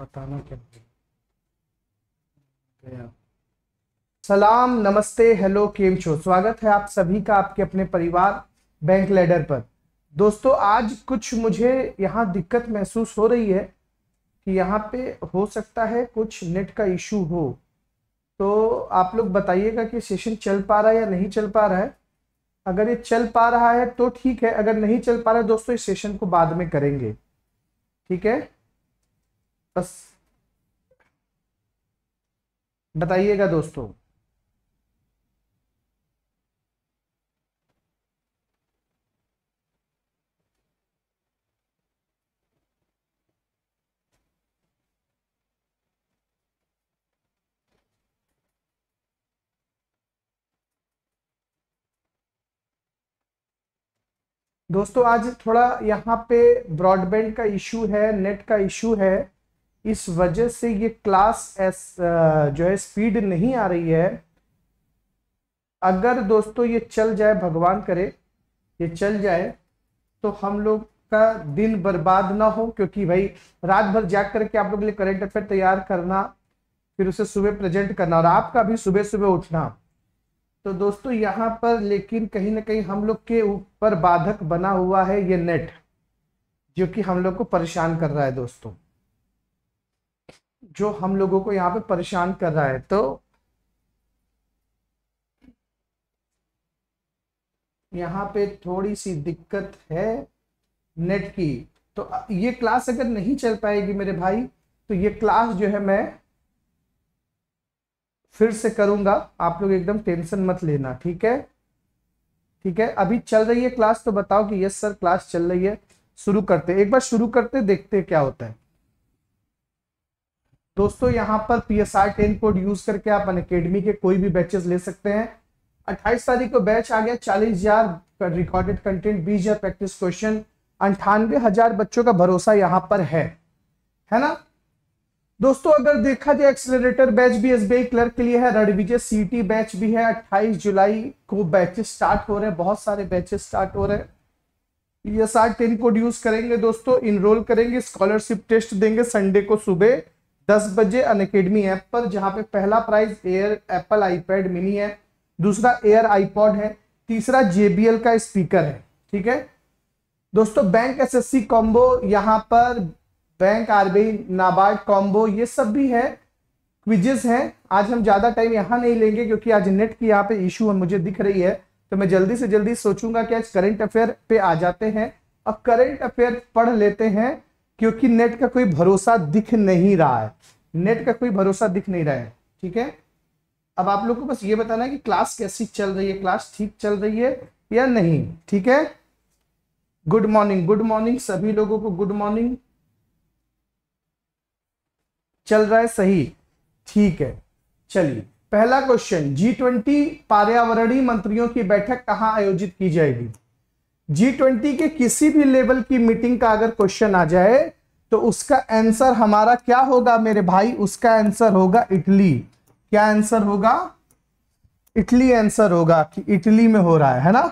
बताना क्या लिए सलाम नमस्ते हेलो केम शो स्वागत है आप सभी का आपके अपने परिवार बैंक लेडर पर दोस्तों आज कुछ मुझे यहाँ दिक्कत महसूस हो रही है कि यहाँ पे हो सकता है कुछ नेट का इशू हो तो आप लोग बताइएगा कि सेशन चल पा रहा है या नहीं चल पा रहा है अगर ये चल पा रहा है तो ठीक है अगर नहीं चल पा रहा है दोस्तों इस सेशन को बाद में करेंगे ठीक है बस बताइएगा दोस्तों दोस्तों आज थोड़ा यहाँ पे ब्रॉडबैंड का इशू है नेट का इशू है इस वजह से ये क्लास एस जो है स्पीड नहीं आ रही है अगर दोस्तों ये चल जाए भगवान करे ये चल जाए तो हम लोग का दिन बर्बाद ना हो क्योंकि भाई रात भर जाग करके आप लोग के लिए करेंट अफेयर तैयार करना फिर उसे सुबह प्रेजेंट करना और आपका भी सुबह सुबह उठना तो दोस्तों यहाँ पर लेकिन कहीं ना कहीं हम लोग के ऊपर बाधक बना हुआ है ये नेट जो कि हम लोग को परेशान कर रहा है दोस्तों जो हम लोगों को यहाँ पे परेशान कर रहा है तो यहाँ पे थोड़ी सी दिक्कत है नेट की तो ये क्लास अगर नहीं चल पाएगी मेरे भाई तो ये क्लास जो है मैं फिर से करूंगा आप लोग एकदम टेंशन मत लेना ठीक है ठीक है अभी चल रही है क्लास तो बताओ कि यस सर क्लास चल रही है शुरू करते एक बार शुरू करते देखते क्या होता है दोस्तों यहाँ पर P S R ten code use करके आप अनकेडमी के कोई भी बैचेस ले सकते हैं अट्ठाईस तारीख को बैच आ गया चालीस हजार रिकॉर्डेड कंटेंट बीस हजार प्रैक्टिस क्वेश्चन अंठानवे हजार बच्चों का भरोसा यहाँ पर है है ना दोस्तों अगर देखा जाए एक्सलरेटर बैच भी एस क्लर्क के लिए है रणविजय सीटी बैच भी है 28 जुलाई को बैचेस स्टार्ट हो रहे हैं बहुत सारे बैचेस स्टार्ट हो रहे हैं P S R ten code use करेंगे दोस्तों इनरोल करेंगे स्कॉलरशिप टेस्ट देंगे संडे को सुबह दस बजे अन अकेडमी ऐप पर जहाँ पे पहला prize air Apple iPad mini है दूसरा एयर आईपॉड है तीसरा जेबीएल का स्पीकर है ठीक है दोस्तों बैंक एसएससी कॉम्बो यहाँ पर बैंक आरबीआई नाबार्ड कॉम्बो ये सब भी है क्विजेस हैं आज हम ज़्यादा टाइम यहाँ नहीं लेंगे क्योंकि आज नेट की यहाँ पे इशू मुझे दिख रही है तो मैं जल्दी से जल्दी सोचूंगा कि आज करंट अफेयर पे आ जाते हैं और करंट अफेयर पढ़ लेते हैं क्योंकि नेट का कोई भरोसा दिख नहीं रहा है नेट का कोई भरोसा दिख नहीं रहा है ठीक है अब आप लोग को बस ये बताना है कि क्लास कैसी चल रही है क्लास ठीक चल रही है या नहीं ठीक है गुड मॉर्निंग गुड मॉर्निंग सभी लोगों को गुड मॉर्निंग चल रहा है सही ठीक है चलिए पहला क्वेश्चन जी ट्वेंटी पर्यावरणीय मंत्रियों की बैठक कहां आयोजित की जाएगी जी ट्वेंटी के किसी भी लेवल की मीटिंग का अगर क्वेश्चन आ जाए तो उसका आंसर हमारा क्या होगा मेरे भाई उसका आंसर होगा इटली क्या आंसर होगा इटली आंसर होगा कि इटली में हो रहा है है ना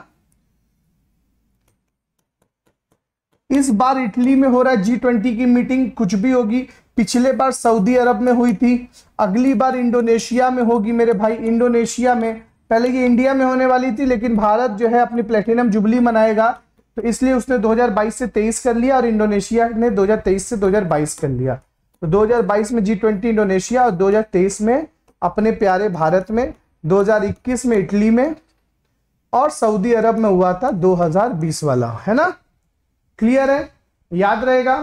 इस बार इटली में हो रहा है जी ट्वेंटी की मीटिंग कुछ भी होगी पिछले बार सऊदी अरब में हुई थी अगली बार इंडोनेशिया में होगी मेरे भाई इंडोनेशिया में पहले ये इंडिया में होने वाली थी लेकिन भारत जो है अपनी प्लेटिनम जुबली मनाएगा तो इसलिए उसने 2022 से 23 कर लिया और इंडोनेशिया ने 2023 से 2022 कर लिया तो 2022 में जी ट्वेंटी इंडोनेशिया और 2023 में अपने प्यारे भारत में 2021 में इटली में और सऊदी अरब में हुआ था 2020 वाला है ना क्लियर है याद रहेगा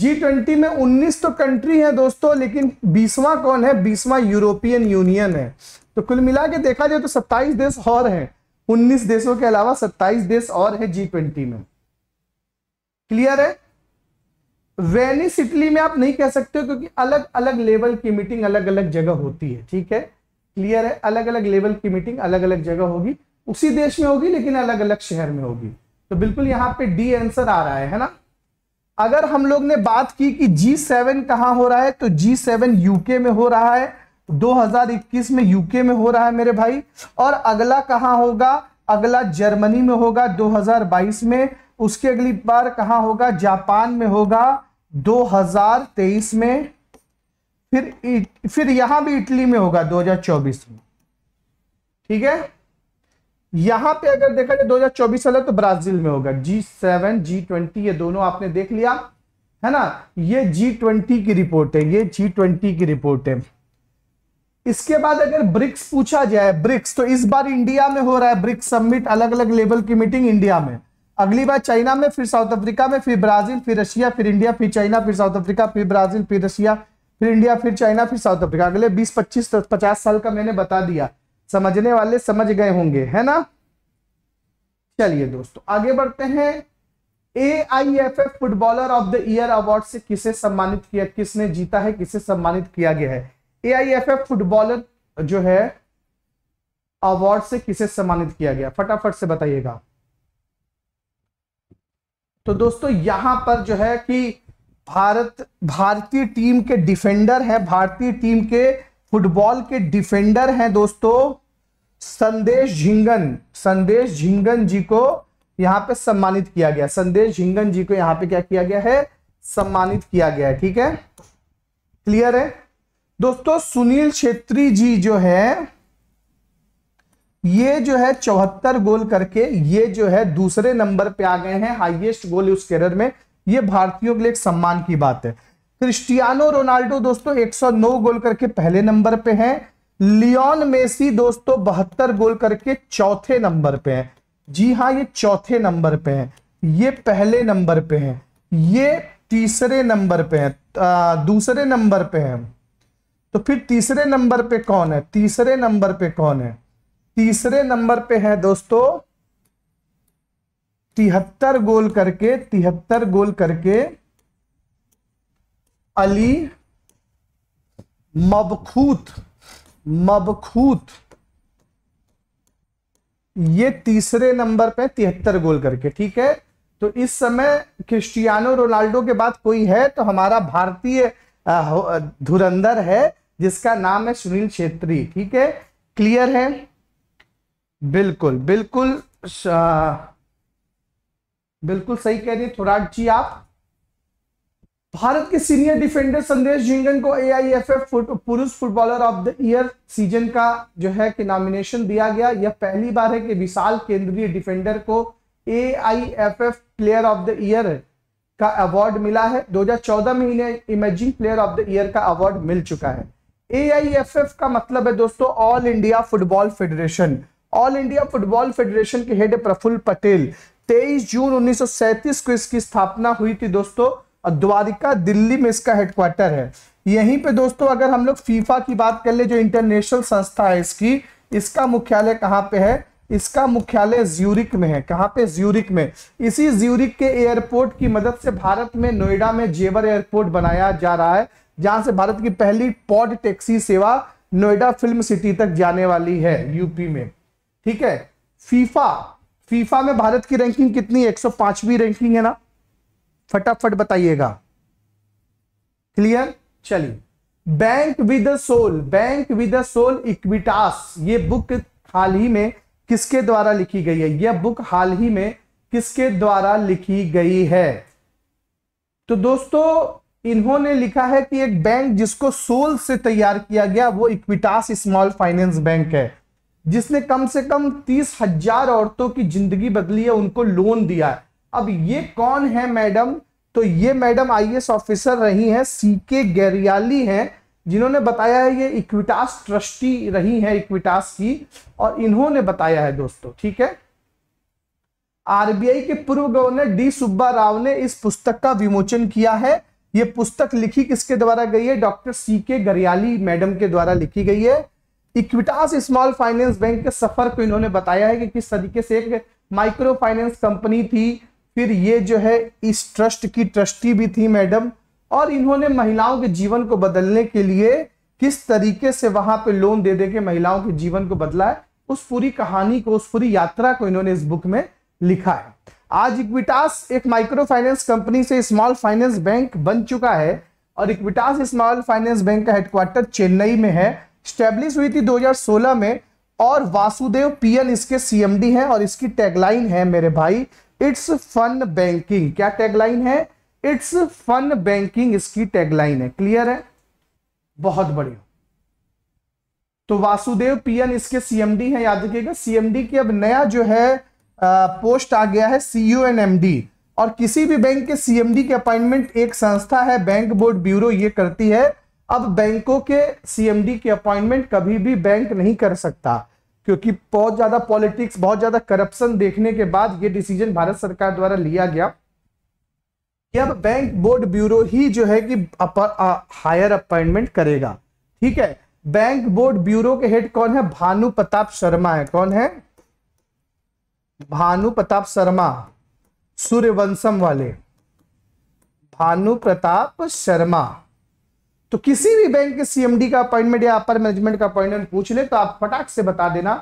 जी ट्वेंटी में 19 तो कंट्री है दोस्तों लेकिन बीसवा कौन है बीसवा यूरोपियन यूनियन है तो कुल मिला के देखा जाए तो 27 देश और हैं 19 देशों के अलावा 27 देश और हैं जी ट्वेंटी में क्लियर है वेनिस इटली में आप नहीं कह सकते क्योंकि अलग अलग लेवल की मीटिंग अलग अलग जगह होती है ठीक है क्लियर है अलग अलग लेवल की मीटिंग अलग अलग जगह होगी उसी देश में होगी लेकिन अलग अलग शहर में होगी तो बिल्कुल यहां पे डी आंसर आ रहा है है ना अगर हम लोग ने बात की कि जी सेवन कहां हो रहा है तो जी सेवन यूके में हो रहा है 2021 में यूके में हो रहा है मेरे भाई और अगला कहाँ होगा अगला जर्मनी में होगा 2022 में उसके अगली बार कहाँ होगा जापान में होगा 2023 में फिर फिर यहां भी इटली में होगा 2024 में ठीक है यहां पे अगर देखा जाए 2024 वाला तो ब्राजील में होगा जी सेवन जी ट्वेंटी ये दोनों आपने देख लिया है ना ये जी ट्वेंटी की रिपोर्ट है ये जी ट्वेंटी की रिपोर्ट है इसके बाद अगर ब्रिक्स पूछा जाए ब्रिक्स तो इस बार इंडिया में हो रहा है ब्रिक्स समिट अलग अलग लेवल की मीटिंग इंडिया में अगली बार चाइना में फिर साउथ अफ्रीका में फिर ब्राजील फिर रशिया फिर इंडिया फिर चाइना फिर साउथ अफ्रीका फिर ब्राजील फिर रशिया फिर इंडिया फिर चाइना फिर साउथ अफ्रीका अगले बीस पच्चीस तो पचास साल का मैंने बता दिया समझने वाले समझ गए होंगे है ना चलिए दोस्तों आगे बढ़ते हैं A I F F footballer of the year award से किसे सम्मानित किया किसने जीता है किसे सम्मानित किया गया है एआईएफएफ फुटबॉलर जो है अवार्ड से किसे सम्मानित किया गया फटाफट से बताइएगा तो दोस्तों यहां पर जो है कि भारत भारतीय टीम के डिफेंडर हैं भारतीय टीम के फुटबॉल के डिफेंडर हैं दोस्तों संदेश झिंगन संदेश झिंगन जी को यहां पे सम्मानित किया गया संदेश झिंगन जी को यहां पे क्या किया गया है सम्मानित किया गया है ठीक है क्लियर है दोस्तों सुनील छेत्री जी जो है ये जो है चौहत्तर गोल करके ये जो है दूसरे नंबर पे आ गए हैं हाईएस्ट गोल उस कैरियर में ये भारतीयों के लिए एक सम्मान की बात है क्रिस्टियानो रोनाल्डो दोस्तों 109 गोल करके पहले नंबर पे हैं लियोन मेसी दोस्तों बहत्तर गोल करके चौथे नंबर पे हैं जी हाँ ये चौथे नंबर पे हैं ये पहले नंबर पे हैं ये तीसरे नंबर पे हैं दूसरे नंबर पे हैं तो फिर तीसरे नंबर पे कौन है तीसरे नंबर पे कौन है तीसरे नंबर पे है दोस्तों तिहत्तर गोल करके तिहत्तर गोल करके अली मबखूत मबखूत ये तीसरे नंबर पे तिहत्तर गोल करके ठीक है तो इस समय क्रिस्टियानो रोनाल्डो के बाद कोई है तो हमारा भारतीय धुरंधर है जिसका नाम है सुनील छेत्री ठीक है क्लियर है बिल्कुल बिल्कुल बिल्कुल सही कह रही थोराट जी आप भारत के सीनियर डिफेंडर संदेश झिंगन को एआईएफएफ फुट, पुरुष footballer of the year season का जो है कि नॉमिनेशन दिया गया यह पहली बार है कि विशाल केंद्रीय डिफेंडर को AIFF player of the year का अवार्ड मिला है 2014 में इन्हें emerging player of the year का अवार्ड मिल चुका है एआईएफएफ का मतलब है दोस्तों all India football federation all India football federation के हेड प्रफुल्ल पटेल 23 जून 1937 को इसकी स्थापना हुई थी दोस्तों और द्वारिका दिल्ली में इसका हेडक्वार्टर है यहीं पे दोस्तों अगर हम लोग फीफा की बात कर ले जो इंटरनेशनल संस्था है इसकी इसका मुख्यालय कहाँ पे है इसका मुख्यालय ज्यूरिक में है कहाँ पे ज्यूरिक में इसी ज्यूरिक के एयरपोर्ट की मदद से भारत में नोएडा में जेवर एयरपोर्ट बनाया जा रहा है जहां से भारत की पहली पॉड टैक्सी सेवा नोएडा फिल्म सिटी तक जाने वाली है यूपी में ठीक है फीफा फीफा में भारत की रैंकिंग कितनी 105वीं रैंकिंग है ना फटाफट बताइएगा क्लियर चलिए bank with soul bank with soul Equitas ये बुक हाल ही में किसके द्वारा लिखी गई है यह बुक हाल ही में किसके द्वारा लिखी गई है तो दोस्तों इन्होंने लिखा है कि एक बैंक जिसको सोल से तैयार किया गया वो इक्विटास स्मॉल फाइनेंस बैंक है जिसने कम से कम तीस हजार औरतों की जिंदगी बदली है उनको लोन दिया है अब ये कौन है मैडम तो ये मैडम आईएएस ऑफिसर रही हैं सीके गैरियाली है जिन्होंने बताया है ये इक्विटास ट्रस्टी रही है इक्विटास की और इन्होंने बताया है दोस्तों ठीक है आरबीआई के पूर्व गवर्नर डी सुब्बा राव ने इस पुस्तक का विमोचन किया है ये पुस्तक लिखी किसके द्वारा गई है डॉक्टर सी के गरियाली मैडम के द्वारा लिखी गई है इक्विटास स्मॉल फाइनेंस बैंक के सफर को इन्होंने बताया है कि किस तरीके से एक माइक्रो फाइनेंस कंपनी थी फिर ये जो है इस ट्रस्ट की ट्रस्टी भी थी मैडम और इन्होंने महिलाओं के जीवन को बदलने के लिए किस तरीके से वहां पे लोन दे दे के महिलाओं के जीवन को बदला है उस पूरी कहानी को उस पूरी यात्रा को इन्होंने इस बुक में लिखा है आज इक्विटास एक माइक्रो फाइनेंस कंपनी से स्मॉल फाइनेंस बैंक बन चुका है और इक्विटास स्मॉल फाइनेंस बैंक का हेडक्वार्टर चेन्नई में है स्टेब्लिश हुई थी 2016 में और वासुदेव पीएन इसके सीएमडी हैं और इसकी टैगलाइन है मेरे भाई इट्स फन बैंकिंग क्या टैगलाइन है इट्स फन बैंकिंग इसकी टैगलाइन है क्लियर है बहुत बढ़िया तो वासुदेव पीएन इसके सीएमडी है याद रखिएगा सीएमडी की अब नया जो है पोस्ट आ गया है सीयू एंड एमडी और किसी भी बैंक के सीएमडी के अपॉइंटमेंट एक संस्था है बैंक बोर्ड ब्यूरो ये करती है अब बैंकों के सीएमडी के अपॉइंटमेंट कभी भी बैंक नहीं कर सकता क्योंकि बहुत ज्यादा पॉलिटिक्स बहुत ज्यादा करप्शन देखने के बाद ये डिसीजन भारत सरकार द्वारा लिया गया कि अब बैंक बोर्ड ब्यूरो ही जो है कि अपर, हायर अपॉइंटमेंट करेगा ठीक है बैंक बोर्ड ब्यूरो के हेड कौन है भानु प्रताप शर्मा है कौन है भानु प्रताप शर्मा सूर्यवंशम वाले भानु प्रताप शर्मा तो किसी भी बैंक के सीएमडी का अपॉइंटमेंट या अपर मैनेजमेंट का अपॉइंटमेंट पूछ ले तो आप फटाक से बता देना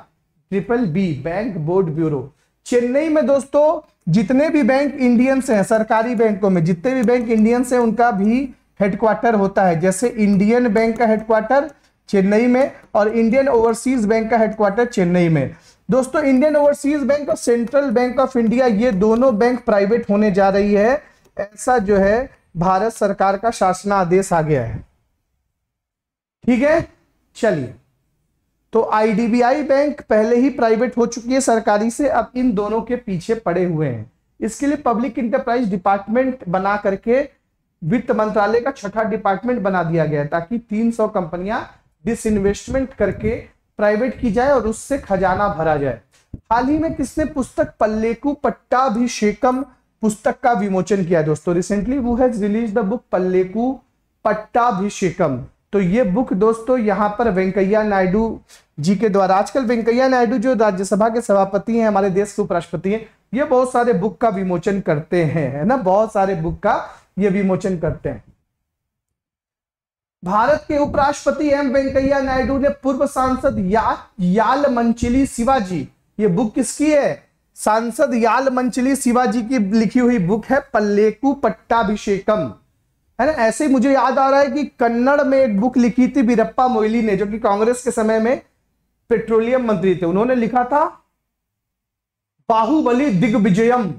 triple B bank board bureau Chennai में दोस्तों जितने भी बैंक इंडियंस हैं सरकारी बैंकों में जितने भी बैंक इंडियंस हैं उनका भी हेडक्वार्टर होता है जैसे इंडियन बैंक का हेडक्वार्टर चेन्नई में और इंडियन ओवरसीज बैंक का हेडक्वार्टर चेन्नई में दोस्तों इंडियन ओवरसीज बैंक और सेंट्रल बैंक ऑफ इंडिया ये दोनों बैंक प्राइवेट होने जा रही है ऐसा जो है भारत सरकार का आदेश आ गया है ठीक है चलिए तो आईडीबीआई बैंक पहले ही प्राइवेट हो चुकी है सरकारी से अब इन दोनों के पीछे पड़े हुए हैं इसके लिए पब्लिक इंटरप्राइज डिपार्टमेंट बना करके वित्त मंत्रालय का छठा डिपार्टमेंट बना दिया गया ताकि 300 कंपनियां डिसइन्वेस्टमेंट करके प्राइवेट की जाए और उससे खजाना भरा जाए हाल ही में किसने पुस्तक पल्लेकू पट्टा भी शेकम पुस्तक का विमोचन किया दोस्तों रिसेंटली वो है रिलीज द बुक पल्लेकू पट्टा भी शेकम तो ये बुक दोस्तों यहाँ पर वेंकैया नायडू जी के द्वारा आजकल वेंकैया नायडू जो राज्यसभा के सभापति हैं हमारे देश के उपराष्ट्रपति हैं ये बहुत सारे बुक का विमोचन करते हैं है ना बहुत सारे बुक का ये विमोचन करते हैं भारत के उपराष्ट्रपति एम वेंकैया नायडू ने पूर्व सांसद या, याल मंचली शिवाजी ये बुक किसकी है सांसद याल मंचली शिवाजी की लिखी हुई बुक है पल्लेकू पट्टाभिषेकम है ना ऐसे ही मुझे याद आ रहा है कि कन्नड़ में एक बुक लिखी थी बीरप्पा मोइली ने जो कि कांग्रेस के समय में पेट्रोलियम मंत्री थे उन्होंने लिखा था बाहुबली दिग्विजयम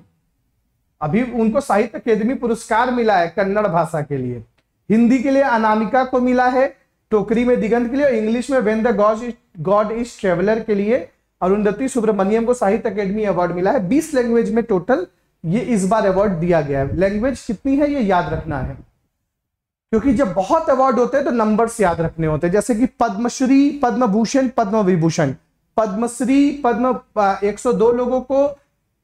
अभी उनको साहित्य अकेदमी पुरस्कार मिला है कन्नड़ भाषा के लिए हिंदी के लिए अनामिका को मिला है टोकरी में दिगंत के लिए और इंग्लिश में when the god god is traveller के लिए अरुंधति सुब्रमण्यम को साहित्य अकेडमी अवार्ड मिला है बीस लैंग्वेज में टोटल ये इस बार अवार्ड दिया गया है लैंग्वेज कितनी है ये याद रखना है क्योंकि जब बहुत अवार्ड होते हैं तो नंबर्स याद रखने होते हैं जैसे कि पद्मश्री पद्म भूषण पद्म विभूषण पद्मश्री पद्म 102 लोगों को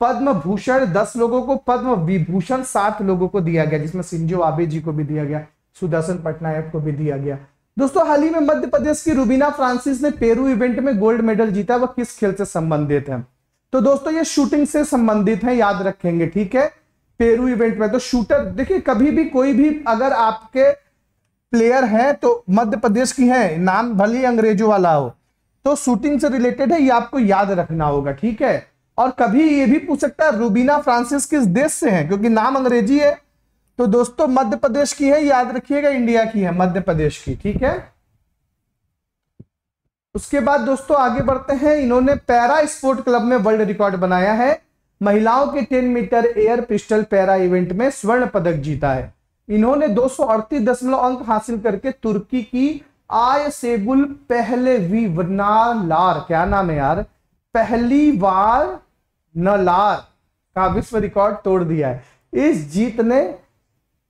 पद्म भूषण 10 लोगों को पद्म विभूषण 7 लोगों को दिया गया जिसमें सिंजो आबे जी को भी दिया गया सुदर्शन पटनायक को भी दिया गया दोस्तों हाल ही में मध्य प्रदेश की रूबीना फ्रांसिस ने पेरू इवेंट में गोल्ड मेडल जीता वह किस खेल से संबंधित है तो दोस्तों ये शूटिंग से संबंधित है याद रखेंगे ठीक है पेरू इवेंट में तो शूटर देखिए कभी भी कोई भी अगर आपके प्लेयर है तो मध्य प्रदेश की है नाम भले ही अंग्रेजों वाला हो तो शूटिंग से रिलेटेड है ये आपको याद रखना होगा ठीक है और कभी ये भी पूछ सकता है रूबीना फ्रांसिस किस देश से है क्योंकि नाम अंग्रेजी है तो दोस्तों मध्य प्रदेश की है याद रखिएगा इंडिया की है मध्य प्रदेश की ठीक है उसके बाद दोस्तों आगे बढ़ते हैं इन्होंने पैरा स्पोर्ट क्लब में वर्ल्ड रिकॉर्ड बनाया है महिलाओं के 10 metre air pistol para event में स्वर्ण पदक जीता है इन्होंने दो दशमलव अंक हासिल करके तुर्की की आय सेगुल पहले वी नालार क्या नाम है यार पहली बार नलार का विश्व रिकॉर्ड तोड़ दिया है इस जीत ने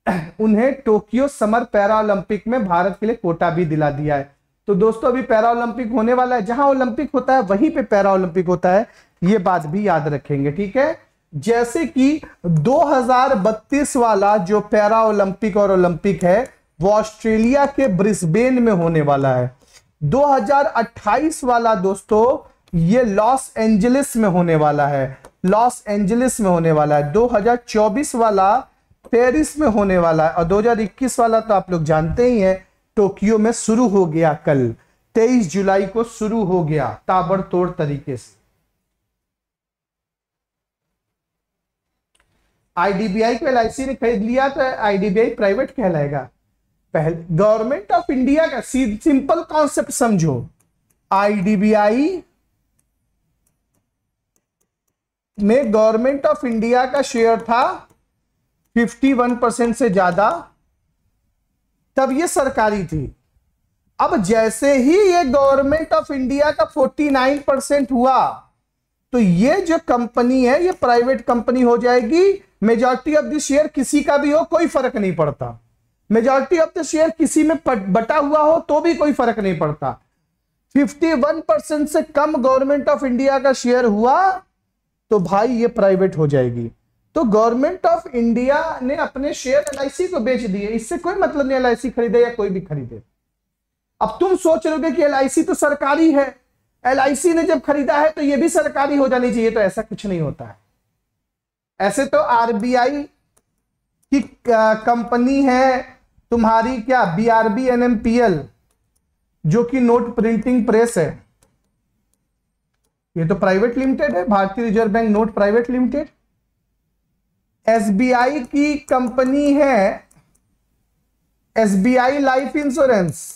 उन्हें टोक्यो समर पैरालंपिक में भारत के लिए कोटा भी दिला दिया है तो दोस्तों अभी पैरालंपिक होने वाला है जहां ओलंपिक होता है वहीं पे पैरालंपिक होता है ये बात भी याद रखेंगे ठीक है जैसे कि 2032 वाला जो पैरा ओलंपिक और ओलंपिक है वो ऑस्ट्रेलिया के ब्रिस्बेन में होने वाला है 2028 वाला दोस्तों ये लॉस एंजलिस में होने वाला है लॉस एंजलिस में होने वाला है 2024 वाला पेरिस में होने वाला है और 2021 वाला तो आप लोग जानते ही हैं टोक्यो में शुरू हो गया कल 23 जुलाई को शुरू हो गया ताबड़तोड़ तरीके से आईडीबीआई को एलआईसी ने खरीद लिया तो आईडीबीआई प्राइवेट कहलाएगा पहले गवर्नमेंट ऑफ इंडिया का सिंपल कॉन्सेप्ट समझो आईडीबीआई में गवर्नमेंट ऑफ इंडिया का शेयर था 51 परसेंट से ज्यादा तब ये सरकारी थी अब जैसे ही ये गवर्नमेंट ऑफ इंडिया का 49 परसेंट हुआ तो ये जो कंपनी है ये प्राइवेट कंपनी हो जाएगी मेजॉरिटी ऑफ द शेयर किसी का भी हो कोई फर्क नहीं पड़ता मेजॉरिटी ऑफ द शेयर किसी में बटा हुआ हो तो भी कोई फर्क नहीं पड़ता 51 परसेंट से कम गवर्नमेंट ऑफ इंडिया का शेयर हुआ तो भाई ये प्राइवेट हो जाएगी तो गवर्नमेंट ऑफ इंडिया ने अपने शेयर एल को बेच दिए इससे कोई मतलब नहीं एल खरीदे या कोई भी खरीदे अब तुम सोच रहे हो कि एल तो सरकारी है एलआईसी ने जब खरीदा है तो यह भी सरकारी हो जानी चाहिए तो ऐसा कुछ नहीं होता है ऐसे तो आरबीआई की कंपनी है तुम्हारी क्या B R B N M P L जो कि नोट प्रिंटिंग प्रेस है ये तो प्राइवेट लिमिटेड है भारतीय reserve bank note private limited SBI की कंपनी है एसबीआई लाइफ इंश्योरेंस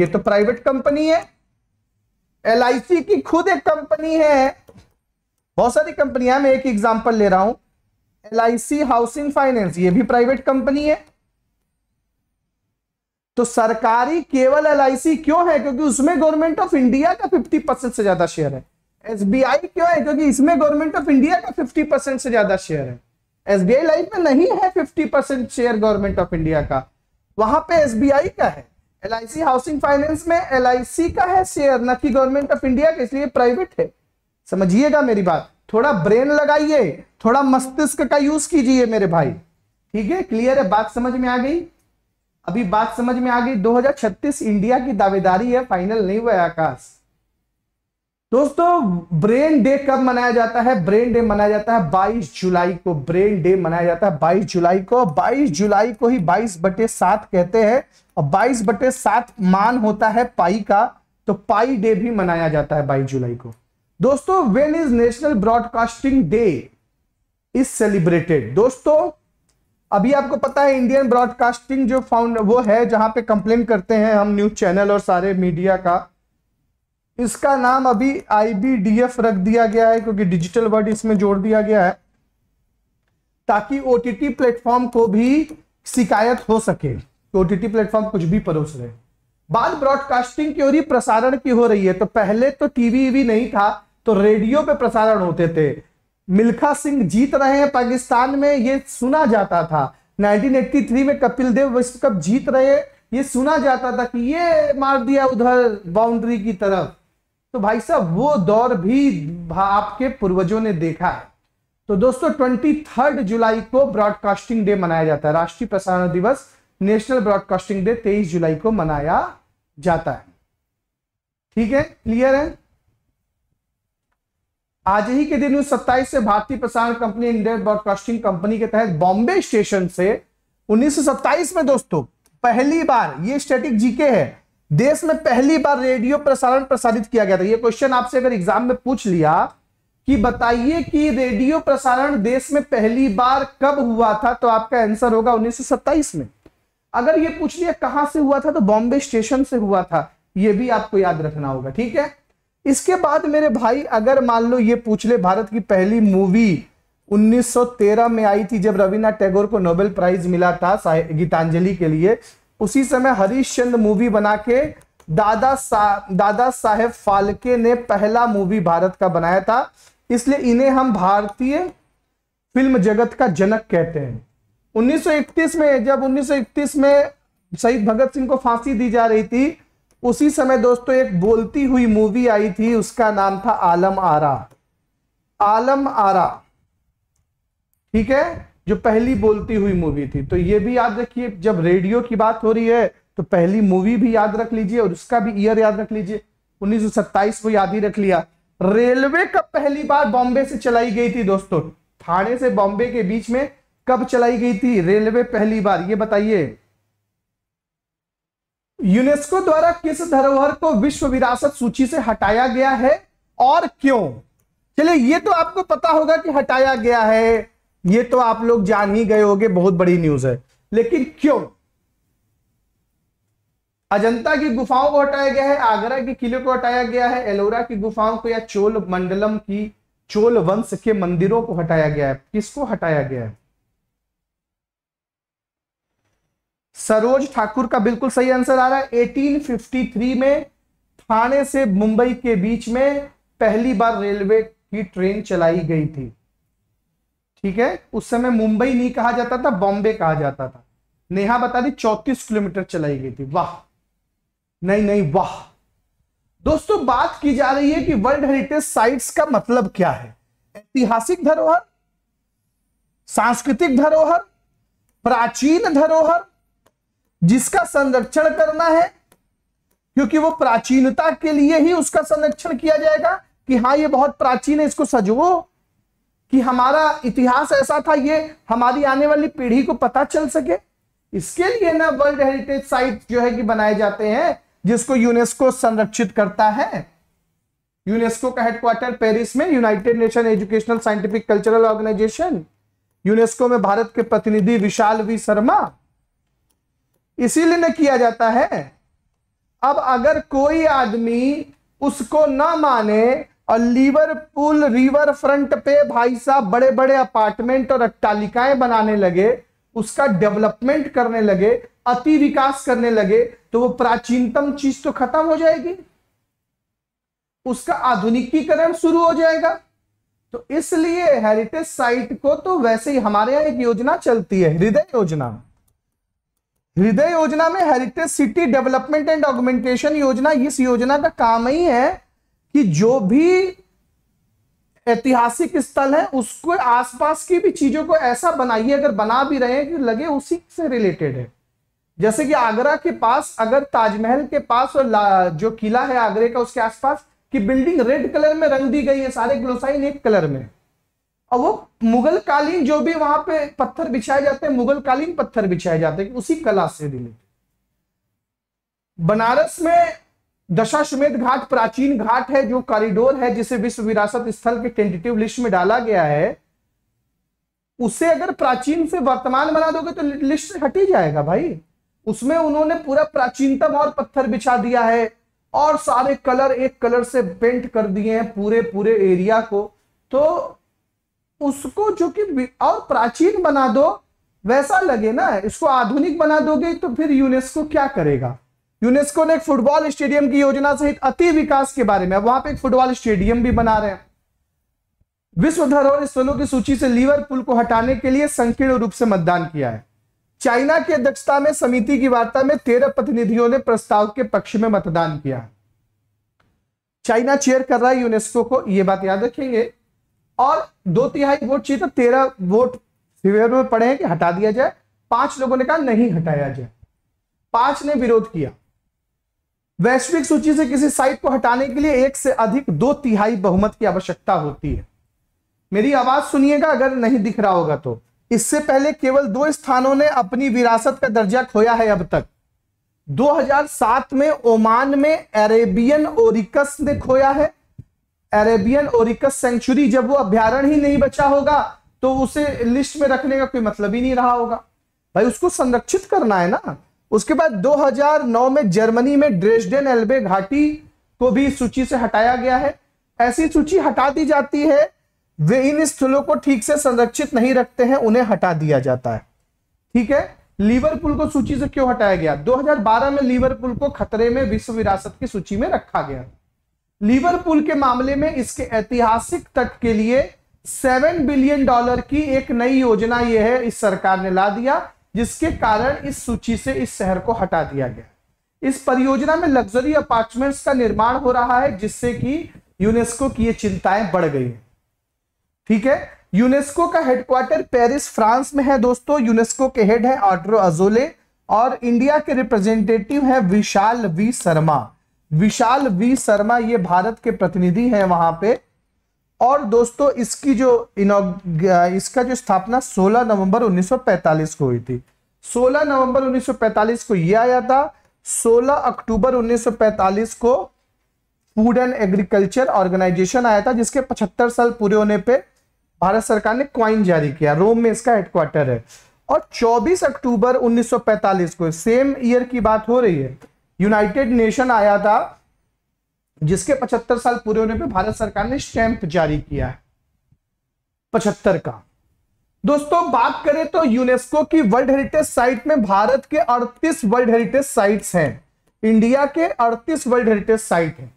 ये तो प्राइवेट कंपनी है एल की खुद एक कंपनी है बहुत सारी कंपनियां मैं एक एग्जांपल ले रहा हूं एल हाउसिंग फाइनेंस ये भी प्राइवेट कंपनी है तो सरकारी केवल एल क्यों है क्योंकि उसमें गवर्नमेंट ऑफ इंडिया का 50 परसेंट से ज्यादा शेयर है एसबीआई क्यों है क्योंकि इसमें गवर्नमेंट ऑफ इंडिया का 50 परसेंट से ज्यादा शेयर है एसबीआई लाइफ में नहीं है 50 percent share government of India का वहां पे एसबीआई का है सी हाउसिंग फाइनेंस में सी का है शेयर न कि गवर्नमेंट ऑफ इंडिया का इसलिए प्राइवेट है समझिएगा मेरी बात थोड़ा ब्रेन लगाइए थोड़ा मस्तिष्क का यूज कीजिए मेरे भाई ठीक है क्लियर है बात समझ में आ गई अभी बात समझ में आ गई 2036 इंडिया की दावेदारी है फाइनल नहीं हुआ आकाश दोस्तों ब्रेन डे कब मनाया जाता है ब्रेन डे मनाया जाता है 22 जुलाई को ब्रेन डे मनाया जाता है 22 जुलाई को 22 जुलाई को ही 22 बटे सात कहते हैं और 22 बटे सात मान होता है पाई का तो पाई डे भी मनाया जाता है 22 जुलाई को दोस्तों when is national broadcasting day is celebrated दोस्तों अभी आपको पता है इंडियन ब्रॉडकास्टिंग जो फाउंड वो है जहां पे कंप्लेन करते हैं हम न्यूज चैनल और सारे मीडिया का इसका नाम अभी आई रख दिया गया है क्योंकि डिजिटल वर्ड इसमें जोड़ दिया गया है ताकि ओ टी टी प्लेटफॉर्म को भी शिकायत हो सके ओ टी टी प्लेटफॉर्म कुछ भी परोस रहे बाद ब्रॉडकास्टिंग की रही प्रसारण की हो रही है तो पहले तो टीवी भी e नहीं था तो रेडियो पे प्रसारण होते थे मिल्खा सिंह जीत रहे हैं पाकिस्तान में ये सुना जाता था 1983 में कपिल देव विश्व कप जीत रहे ये सुना जाता था कि ये मार दिया उधर बाउंड्री की तरफ तो भाई साहब वो दौर भी आपके पूर्वजों ने देखा है तो दोस्तों ट्वेंटी थर्ड जुलाई को ब्रॉडकास्टिंग डे मनाया जाता है राष्ट्रीय प्रसारण दिवस नेशनल ब्रॉडकास्टिंग डे तेईस जुलाई को मनाया जाता है ठीक है क्लियर है आज ही के दिन उस सत्ताईस से भारतीय प्रसारण कंपनी इंडियन ब्रॉडकास्टिंग कंपनी के तहत बॉम्बे स्टेशन से 1927 में दोस्तों पहली बार ये स्टैटिक जीके है देश में पहली बार रेडियो प्रसारण प्रसारित किया गया था यह क्वेश्चन आपसे अगर एग्जाम में पूछ लिया कि बताइए कि रेडियो प्रसारण देश में पहली बार कब हुआ था तो आपका आंसर होगा 1927 में अगर ये पूछ लिया कहां से हुआ था तो बॉम्बे स्टेशन से हुआ था यह भी आपको याद रखना होगा ठीक है इसके बाद मेरे भाई अगर मान लो ये पूछ ले भारत की पहली मूवी 1913 में आई थी जब रविन्द्रनाथ टैगोर को नोबेल प्राइज मिला था गीतांजलि के लिए उसी समय चंद मूवी बना के दादा सा, दादा साहेब फालके ने पहला मूवी भारत का बनाया था इसलिए इन्हें हम भारतीय फिल्म जगत का जनक कहते हैं 1931 में जब 1931 में शहीद भगत सिंह को फांसी दी जा रही थी उसी समय दोस्तों एक बोलती हुई मूवी आई थी उसका नाम था आलम आरा आलम आरा ठीक है जो पहली बोलती हुई मूवी थी तो ये भी याद रखिए जब रेडियो की बात हो रही है तो पहली मूवी भी याद रख लीजिए और उसका भी ईयर याद रख लीजिए 1927 को याद ही रख लिया रेलवे कब पहली बार बॉम्बे से चलाई गई थी दोस्तों थाने से बॉम्बे के बीच में कब चलाई गई थी रेलवे पहली बार ये बताइए यूनेस्को द्वारा किस धरोहर को विश्व विरासत सूची से हटाया गया है और क्यों चलिए ये तो आपको पता होगा कि हटाया गया है ये तो आप लोग जान ही गए होंगे बहुत बड़ी न्यूज है लेकिन क्यों अजंता की गुफाओं को हटाया गया है आगरा के किले को हटाया गया है एलोरा की गुफाओं को या चोल मंडलम की चोल वंश के मंदिरों को हटाया गया है किसको हटाया गया है सरोज ठाकुर का बिल्कुल सही आंसर आ रहा है 1853 में थाने से मुंबई के बीच में पहली बार रेलवे की ट्रेन चलाई गई थी ठीक है उस समय मुंबई नहीं कहा जाता था बॉम्बे कहा जाता था नेहा बता दी चौतीस किलोमीटर चलाई गई थी वाह नहीं नहीं वाह दोस्तों बात की जा रही है कि वर्ल्ड हेरिटेज साइट्स का मतलब क्या है ऐतिहासिक धरोहर सांस्कृतिक धरोहर प्राचीन धरोहर जिसका संरक्षण करना है क्योंकि वो प्राचीनता के लिए ही उसका संरक्षण किया जाएगा कि हाँ ये बहुत प्राचीन है इसको सजो कि हमारा इतिहास ऐसा था ये हमारी आने वाली पीढ़ी को पता चल सके इसके लिए ना वर्ल्ड हेरिटेज साइट जो है कि बनाए जाते हैं जिसको यूनेस्को संरक्षित करता है यूनेस्को का हेडक्वार्टर पेरिस में United Nation educational scientific cultural organisation UNESCO में भारत के प्रतिनिधि विशाल वी शर्मा इसीलिए ना किया जाता है अब अगर कोई आदमी उसको ना माने और लिवरपूल रिवर फ्रंट पे भाई साहब बड़े बड़े अपार्टमेंट और अट्टालिकाएं बनाने लगे उसका डेवलपमेंट करने लगे अति विकास करने लगे तो वो प्राचीनतम चीज तो खत्म हो जाएगी उसका आधुनिकीकरण शुरू हो जाएगा तो इसलिए हेरिटेज साइट को तो वैसे ही हमारे यहां एक योजना चलती है हृदय योजना हृदय योजना में heritage city development and augmentation योजना इस योजना का काम ही है कि जो भी ऐतिहासिक स्थल है उसको आसपास की भी चीजों को ऐसा बनाइए अगर बना भी रहे कि लगे उसी से रिलेटेड है जैसे कि आगरा के पास अगर ताजमहल के पास और जो किला है आगरे का उसके आसपास की बिल्डिंग रेड कलर में रंग दी गई है सारे ग्लोसाइन एक कलर में और वो मुगल कालीन जो भी वहां पे पत्थर बिछाए जाते हैं मुगल कालीन पत्थर बिछाए जाते हैं उसी कला से रिलेटेड बनारस में दशाश्वमेध घाट प्राचीन घाट है जो कॉरिडोर है जिसे विश्व विरासत स्थल के टेंटेटिव लिस्ट में डाला गया है उसे अगर प्राचीन से वर्तमान बना दोगे तो लिस्ट हट ही जाएगा भाई उसमें उन्होंने पूरा प्राचीनतम और पत्थर बिछा दिया है और सारे कलर एक कलर से पेंट कर दिए हैं पूरे पूरे एरिया को तो उसको जो कि और प्राचीन बना दो वैसा लगे ना इसको आधुनिक बना दोगे तो फिर यूनेस्को क्या करेगा यूनेस्को ने एक फुटबॉल स्टेडियम की योजना सहित अति विकास के बारे में वहां पे एक फुटबॉल स्टेडियम भी बना रहे हैं विश्व धरोहर स्थलों की सूची से पुल को हटाने के लिए संकीर्ण रूप से मतदान किया है चाइना की अध्यक्षता में समिति की वार्ता में तेरह प्रतिनिधियों ने प्रस्ताव के पक्ष में मतदान किया चाइना चेयर कर रहा है यूनेस्को को यह बात याद रखेंगे और दो तिहाई वोट चाहिए तो तेरह वोट फेवर में पड़े हैं कि हटा दिया जाए पांच लोगों ने कहा नहीं हटाया जाए पांच ने विरोध किया वैश्विक सूची से किसी साइट को हटाने के लिए एक से अधिक दो तिहाई बहुमत की आवश्यकता होती है मेरी आवाज सुनिएगा अगर नहीं दिख रहा होगा तो इससे पहले केवल दो स्थानों ने अपनी विरासत का दर्जा खोया है अब तक 2007 में ओमान में अरेबियन ओरिकस ने खोया है अरेबियन ओरिकस सेंचुरी जब वो अभ्यारण ही नहीं बचा होगा तो उसे लिस्ट में रखने का कोई मतलब ही नहीं रहा होगा भाई उसको संरक्षित करना है ना उसके बाद 2009 में जर्मनी में ड्रेसडेन एल्बे घाटी को भी सूची से हटाया गया है ऐसी सूची हटा दी जाती है वे इन स्थलों को ठीक से संरक्षित नहीं रखते हैं उन्हें हटा दिया जाता है ठीक है लीवरपुल को सूची से क्यों हटाया गया 2012 में लीवरपुल को खतरे में विश्व विरासत की सूची में रखा गया लीवरपुल के मामले में इसके ऐतिहासिक तट के लिए सेवन बिलियन डॉलर की एक नई योजना यह है इस सरकार ने ला दिया जिसके कारण इस सूची से इस शहर को हटा दिया गया इस परियोजना में लग्जरी अपार्टमेंट्स का निर्माण हो रहा है जिससे कि यूनेस्को की ये चिंताएं बढ़ गई हैं ठीक है यूनेस्को का हेडक्वार्टर पेरिस फ्रांस में है दोस्तों यूनेस्को के हेड है ऑड्रो अजोले और इंडिया के रिप्रेजेंटेटिव है विशाल वी शर्मा विशाल वी शर्मा ये भारत के प्रतिनिधि हैं वहां पे और दोस्तों इसकी जो इसका जो स्थापना 16 नवंबर 1945 को हुई थी 16 नवंबर 1945 को यह आया था 16 अक्टूबर 1945 को फूड एंड एग्रीकल्चर ऑर्गेनाइजेशन आया था जिसके 75 साल पूरे होने पे भारत सरकार ने क्वाइन जारी किया रोम में इसका हेडक्वार्टर है और 24 अक्टूबर 1945 को सेम ईयर की बात हो रही है यूनाइटेड नेशन आया था जिसके 75 साल पूरे होने पे भारत सरकार ने स्टैंप जारी किया है 75 का दोस्तों बात करें तो यूनेस्को की वर्ल्ड हेरिटेज साइट में भारत के 38 वर्ल्ड हेरिटेज साइट्स हैं इंडिया के 38 वर्ल्ड हेरिटेज साइट हैं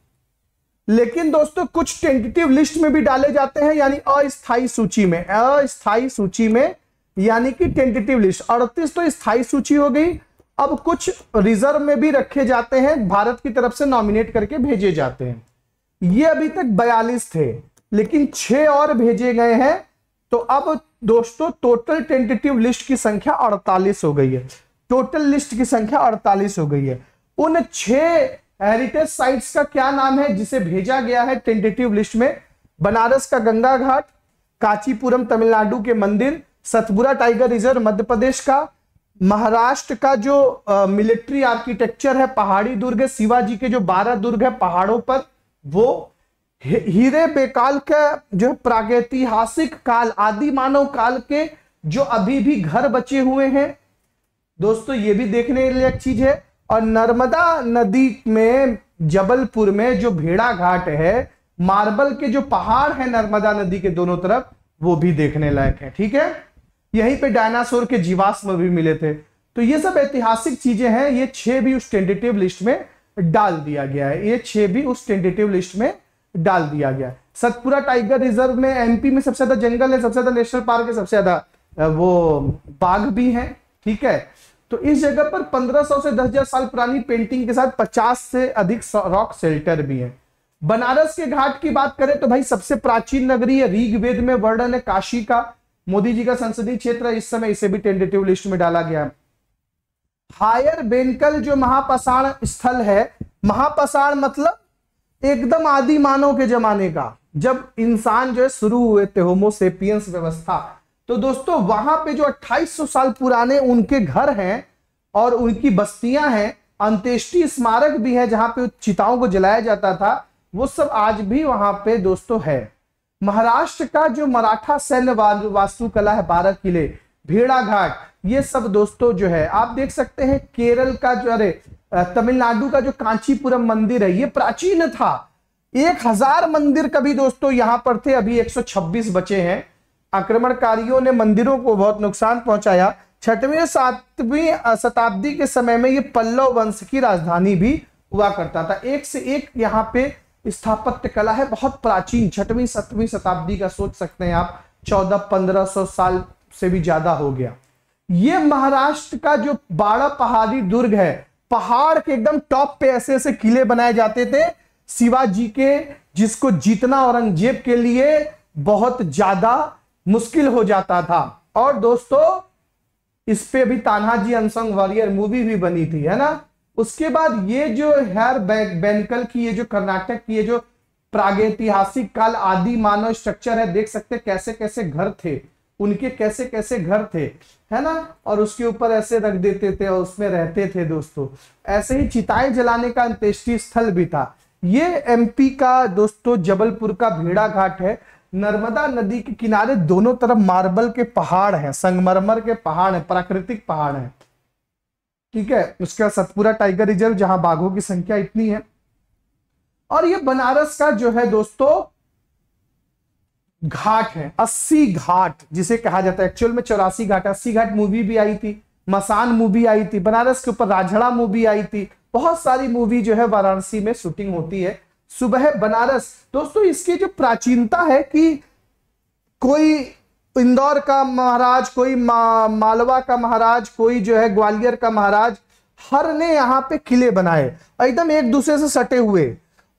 लेकिन दोस्तों कुछ टेंटेटिव लिस्ट में भी डाले जाते हैं यानी अस्थायी सूची में अस्थायी सूची में यानी कि टेंटेटिव लिस्ट अड़तीस तो स्थायी सूची हो गई अब कुछ रिजर्व में भी रखे जाते हैं भारत की तरफ से नॉमिनेट करके भेजे जाते हैं ये अभी तक बयालीस थे लेकिन छह और भेजे गए हैं तो अब दोस्तों टोटल टेंटेटिव लिस्ट की संख्या 48 हो गई है टोटल लिस्ट की संख्या 48 हो गई है उन छह हेरिटेज साइट्स का क्या नाम है जिसे भेजा गया है टेंटेटिव लिस्ट में बनारस का गंगा घाट कांचीपुरम तमिलनाडु के मंदिर सतपुरा टाइगर रिजर्व मध्य प्रदेश का महाराष्ट्र का जो मिलिट्री आर्किटेक्चर है पहाड़ी दुर्ग है शिवाजी के जो बारह दुर्ग है पहाड़ों पर वो हीरे बेकाल के जो प्रागैतिहासिक काल आदि मानव काल के जो अभी भी घर बचे हुए हैं दोस्तों ये भी देखने लायक चीज है और नर्मदा नदी में जबलपुर में जो भेड़ा घाट है मार्बल के जो पहाड़ है नर्मदा नदी के दोनों तरफ वो भी देखने लायक है ठीक है यहीं पे डायनासोर के जीवाश्म भी मिले थे तो ये सब ऐतिहासिक चीजें हैं ये छह भी उस टेंटेटिव लिस्ट में डाल दिया गया है ये छह भी उस टेंटेटिव लिस्ट में डाल दिया गया है सतपुरा टाइगर रिजर्व में एमपी में सबसे ज्यादा जंगल है सबसे ज्यादा नेशनल पार्क है सबसे ज्यादा वो बाघ भी है ठीक है तो इस जगह पर 1500 से 10000 साल पुरानी पेंटिंग के साथ 50 से अधिक रॉक शेल्टर भी है बनारस के घाट की बात करें तो भाई सबसे प्राचीन नगरी है ऋग्वेद में वर्णन है काशी का मोदी जी का संसदीय क्षेत्र इस समय इसे भी टेंडेटिव लिस्ट में डाला गया हायर बेनकल जो महापसाण स्थल है महापसाण मतलब एकदम आदि मानव के जमाने का जब इंसान जो है शुरू हुए थे होमोसेपियंस व्यवस्था तो दोस्तों वहां पे जो 2800 साल पुराने उनके घर हैं और उनकी बस्तियां हैं अंत्येष्टि स्मारक भी है जहां पे चिताओं को जलाया जाता था वो सब आज भी वहां पे दोस्तों है महाराष्ट्र का जो मराठा सैन्य वास्तुकला है बारह किले भेड़ाघाट ये सब दोस्तों जो है आप देख सकते हैं केरल का जो अरे तमिलनाडु का जो कांचीपुरम मंदिर है ये प्राचीन था एक हजार मंदिर कभी दोस्तों यहां पर थे अभी 126 बचे हैं आक्रमणकारियों ने मंदिरों को बहुत नुकसान पहुंचाया छठवीं सातवीं शताब्दी के समय में ये पल्लव वंश की राजधानी भी हुआ करता था एक से एक यहाँ पे स्थापत्य कला है बहुत प्राचीन छठवीं सतवीं शताब्दी का सोच सकते हैं आप चौदह पंद्रह सौ साल से भी ज्यादा हो गया ये महाराष्ट्र का जो बाड़ा पहाड़ी दुर्ग है पहाड़ के एकदम टॉप पे ऐसे ऐसे किले बनाए जाते थे शिवाजी के जिसको जीतना औरंगजेब के लिए बहुत ज्यादा मुश्किल हो जाता था और दोस्तों इस पे भी तानाजी अनसंग वॉरियर मूवी भी बनी थी है ना उसके बाद ये जो हेयर बैनकल की ये जो कर्नाटक की ये जो प्रागैतिहासिक काल आदि मानव स्ट्रक्चर है देख सकते कैसे कैसे घर थे उनके कैसे कैसे घर थे है ना और उसके ऊपर ऐसे रख देते थे और उसमें रहते थे दोस्तों ऐसे ही चिताएं जलाने का अंत्येष्टि स्थल भी था ये एमपी का दोस्तों जबलपुर का भेड़ा घाट है नर्मदा नदी के किनारे दोनों तरफ मार्बल के पहाड़ हैं संगमरमर के पहाड़ हैं प्राकृतिक पहाड़ हैं ठीक है उसके बाद सतपुरा टाइगर रिजर्व जहां बाघों की संख्या इतनी है और ये बनारस का जो है दोस्तों घाट है अस्सी घाट जिसे कहा जाता है एक्चुअल में चौरासी घाट अस्सी घाट मूवी भी आई थी मसान मूवी आई थी बनारस के ऊपर राजड़ा मूवी आई थी बहुत सारी मूवी जो है वाराणसी में शूटिंग होती है सुबह बनारस दोस्तों इसकी जो प्राचीनता है कि कोई इंदौर का महाराज कोई मा, मालवा का महाराज कोई जो है ग्वालियर का महाराज हर ने यहाँ पे किले बनाए एकदम एक दूसरे से सटे हुए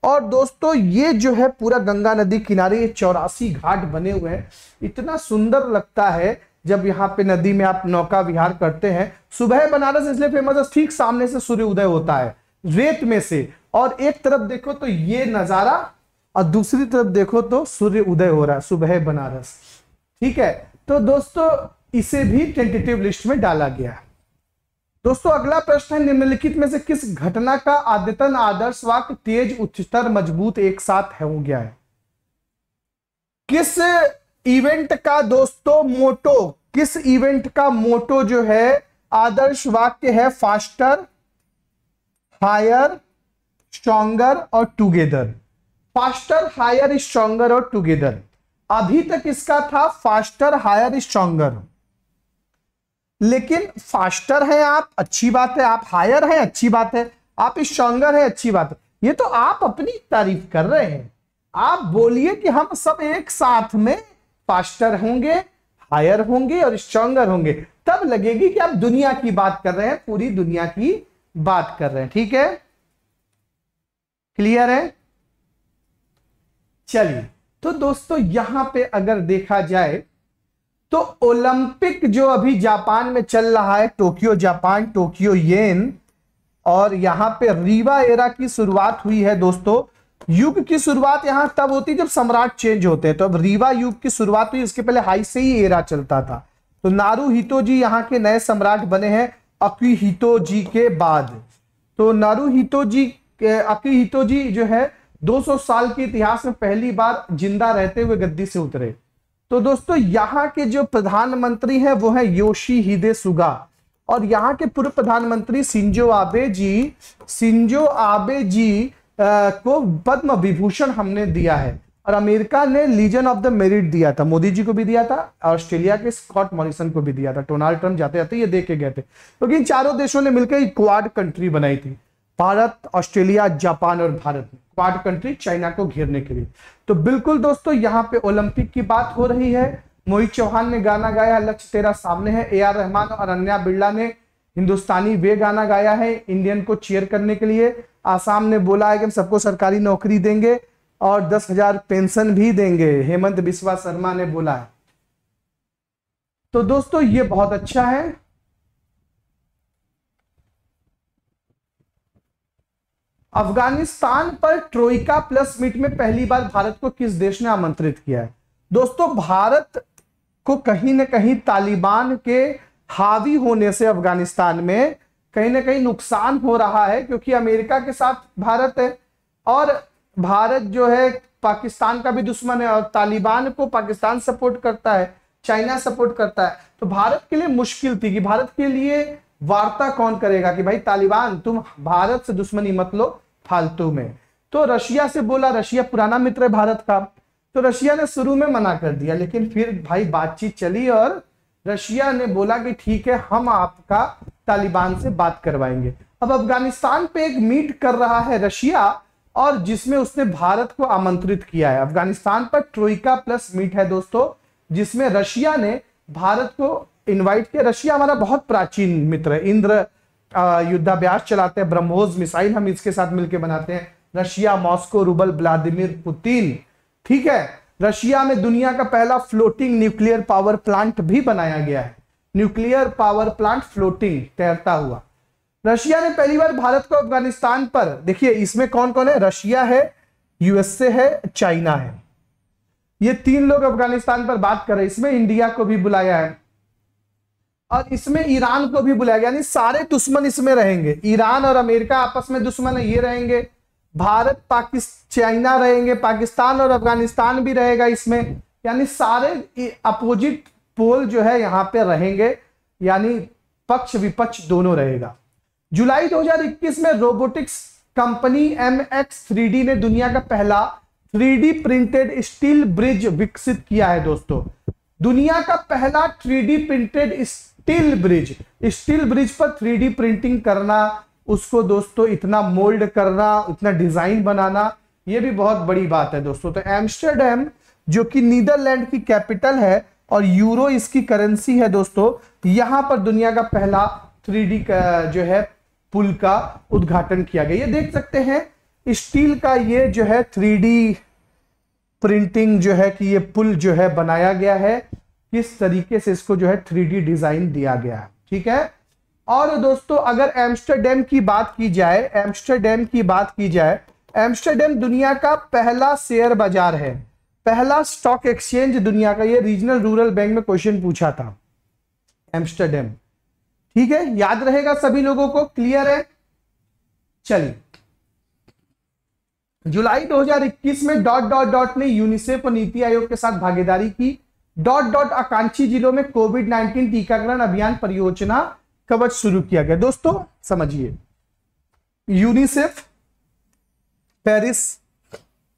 और दोस्तों ये जो है पूरा गंगा नदी किनारे ये चौरासी घाट बने हुए हैं इतना सुंदर लगता है जब यहाँ पे नदी में आप नौका विहार करते हैं सुबह बनारस इसलिए फेमस है ठीक सामने से सूर्य उदय होता है रेत में से और एक तरफ देखो तो ये नजारा और दूसरी तरफ देखो तो सूर्य उदय हो रहा है सुबह बनारस ठीक है तो दोस्तों इसे भी टेंटेटिव लिस्ट में डाला गया दोस्तों अगला प्रश्न है निम्नलिखित में से किस घटना का आद्यतन आदर्श वाक्य तेज उच्चतर मजबूत एक साथ हो गया है किस इवेंट का दोस्तों मोटो किस इवेंट का मोटो जो है आदर्श वाक्य है फास्टर हायर स्ट्रॉन्गर और टुगेदर फास्टर हायर स्ट्रॉन्गर और टुगेदर अभी तक इसका था फास्टर हायर स्ट्रॉन्गर लेकिन फास्टर है आप अच्छी बात है आप हायर है अच्छी बात है आप स्ट्रॉन्गर है अच्छी बात है ये तो आप अपनी तारीफ कर रहे हैं आप बोलिए कि हम सब एक साथ में फास्टर होंगे हायर होंगे और स्ट्रॉन्गर होंगे तब लगेगी कि आप दुनिया की बात कर रहे हैं पूरी दुनिया की बात कर रहे हैं ठीक है क्लियर है चलिए तो दोस्तों यहां पे अगर देखा जाए तो ओलंपिक जो अभी जापान में चल रहा है टोक्यो जापान टोक्यो येन और यहां पे रीवा एरा की शुरुआत हुई है दोस्तों युग की शुरुआत यहां तब होती जब सम्राट चेंज होते हैं तो अब रीवा युग की शुरुआत हुई इसके पहले हाई से ही एरा चलता था तो हितो जी यहाँ के नए सम्राट बने हैं हितो जी के बाद तो नारू हितो जी हितो जी जो है 200 साल के इतिहास में पहली बार जिंदा रहते हुए गद्दी से उतरे तो दोस्तों यहाँ के जो प्रधानमंत्री हैं वो है योशी हिदे सुगा और यहाँ के पूर्व प्रधानमंत्री सिंजो आबे जी सिंजो आबे जी आ, को पद्म विभूषण हमने दिया है और अमेरिका ने लीजन ऑफ द मेरिट दिया था मोदी जी को भी दिया था ऑस्ट्रेलिया के स्कॉट मॉरिसन को भी दिया था डोनाल्ड ट्रंप जाते जाते ये देखे गए थे क्योंकि तो इन चारों देशों ने मिलकर क्वाड कंट्री बनाई थी भारत ऑस्ट्रेलिया जापान और भारत क्वाड कंट्री चाइना को घेरने के लिए तो बिल्कुल दोस्तों यहाँ पे ओलंपिक की बात हो रही है मोहित चौहान ने गाना गाया लक्ष्य तेरा सामने है ए आर रहमान और अनन्या बिरला ने हिंदुस्तानी वे गाना गाया है इंडियन को चेयर करने के लिए आसाम ने बोला है कि हम सबको सरकारी नौकरी देंगे और दस हजार पेंशन भी देंगे हेमंत बिस्वा शर्मा ने बोला है तो दोस्तों ये बहुत अच्छा है अफगानिस्तान पर ट्रोइका प्लस मीट में पहली बार भारत को किस देश ने आमंत्रित किया है दोस्तों भारत को कहीं ना कहीं तालिबान के हावी होने से अफगानिस्तान में कहीं ना कहीं नुकसान हो रहा है क्योंकि अमेरिका के साथ भारत है और भारत जो है पाकिस्तान का भी दुश्मन है और तालिबान को पाकिस्तान सपोर्ट करता है चाइना सपोर्ट करता है तो भारत के लिए मुश्किल थी कि भारत के लिए वार्ता कौन करेगा कि भाई तालिबान तुम भारत से दुश्मनी मत लो फालतू में तो रशिया से बोला रशिया पुराना मित्र है भारत का तो रशिया ने शुरू में मना कर दिया लेकिन फिर भाई बातचीत चली और रशिया ने बोला कि ठीक है हम आपका तालिबान से बात करवाएंगे अब अफगानिस्तान पे एक मीट कर रहा है रशिया और जिसमें उसने भारत को आमंत्रित किया है अफगानिस्तान पर ट्रोइका प्लस मीट है दोस्तों जिसमें रशिया ने भारत को इनवाइट किया रशिया हमारा बहुत प्राचीन मित्र है इंद्र युद्धाभ्यास चलाते हैं ब्रह्मोस मिसाइल हम इसके साथ मिलकर बनाते हैं Russia Moscow rouble Vladimir Putin ठीक है रशिया में दुनिया का पहला फ्लोटिंग न्यूक्लियर पावर प्लांट भी बनाया गया है न्यूक्लियर पावर प्लांट फ्लोटिंग तैरता हुआ रशिया ने पहली बार भारत को अफगानिस्तान पर देखिए इसमें कौन कौन है रशिया है यूएसए है चाइना है ये तीन लोग अफगानिस्तान पर बात कर रहे हैं इसमें इंडिया को भी बुलाया है और इसमें ईरान को भी बुलाया गया यानी सारे दुश्मन इसमें रहेंगे ईरान और अमेरिका आपस में दुश्मन है ये रहेंगे भारत पाकिस्तान चाइना रहेंगे पाकिस्तान और अफगानिस्तान भी रहेगा इसमें यानी सारे अपोजिट पोल जो है यहाँ पे रहेंगे यानी पक्ष विपक्ष दोनों रहेगा जुलाई 2021 में robotics company M X three ने दुनिया का पहला थ्री प्रिंटेड स्टील ब्रिज विकसित किया है दोस्तों दुनिया का पहला three printed steel bridge steel bridge पर थ्री प्रिंटिंग करना उसको दोस्तों इतना मोल्ड करना इतना डिजाइन बनाना ये भी बहुत बड़ी बात है दोस्तों तो एम्स्टरडेम जो कि नीदरलैंड की कैपिटल है और यूरो इसकी करेंसी है दोस्तों यहां पर दुनिया का पहला थ्री जो है पुल का उद्घाटन किया गया ये देख सकते हैं स्टील का ये जो है थ्री प्रिंटिंग जो है कि ये पुल जो है बनाया गया है किस तरीके से इसको जो है थ्री डिजाइन दिया गया है ठीक है और दोस्तों अगर एम्स्टरडेम की बात की जाए एम्स्टरडेम की बात की जाए एम्स्टरडेम दुनिया का पहला शेयर बाजार है पहला स्टॉक एक्सचेंज दुनिया का ये रीजनल रूरल बैंक में क्वेश्चन पूछा था एम्स्टरडेम ठीक है याद रहेगा सभी लोगों को क्लियर है चलिए जुलाई 2021 में डॉट डॉट डॉट ने यूनिसेफ और नीति आयोग के साथ भागीदारी की डॉट डॉट आकांक्षी जिलों में कोविड नाइन्टीन टीकाकरण अभियान परियोजना कवच शुरू किया गया दोस्तों समझिए यूनिसेफ पेरिस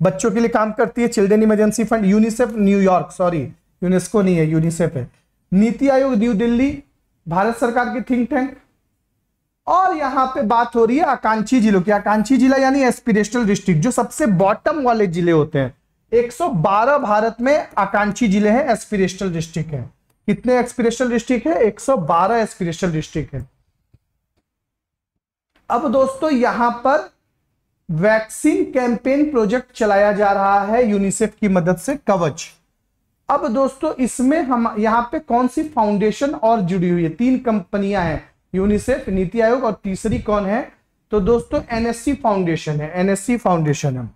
बच्चों के लिए काम करती है children emergency fund UNICEF New York sorry UNESCO नहीं है यूनिसेफ है नीति आयोग न्यू दिल्ली भारत सरकार की थिंक टैंक और यहां पे बात हो रही है आकांक्षी जिलों की आकांक्षी जिला यानी एस्पिरेशनल डिस्ट्रिक्ट जो सबसे बॉटम वाले जिले होते हैं 112 भारत में आकांक्षी जिले हैं एस्पिरेशनल डिस्ट्रिक्ट है कितने एक्सपिरेशनल डिस्ट्रिक्ट है 112 एस्पिरेशनल डिस्ट्रिक्ट है अब दोस्तों यहां पर वैक्सीन कैंपेन प्रोजेक्ट चलाया जा रहा है यूनिसेफ की मदद से कवच अब दोस्तों इसमें हम यहां पे कौन सी फाउंडेशन और जुड़ी हुई है तीन कंपनियां हैं यूनिसेफ नीति आयोग और तीसरी कौन है तो दोस्तों एनएससी फाउंडेशन है एनएससी फाउंडेशन है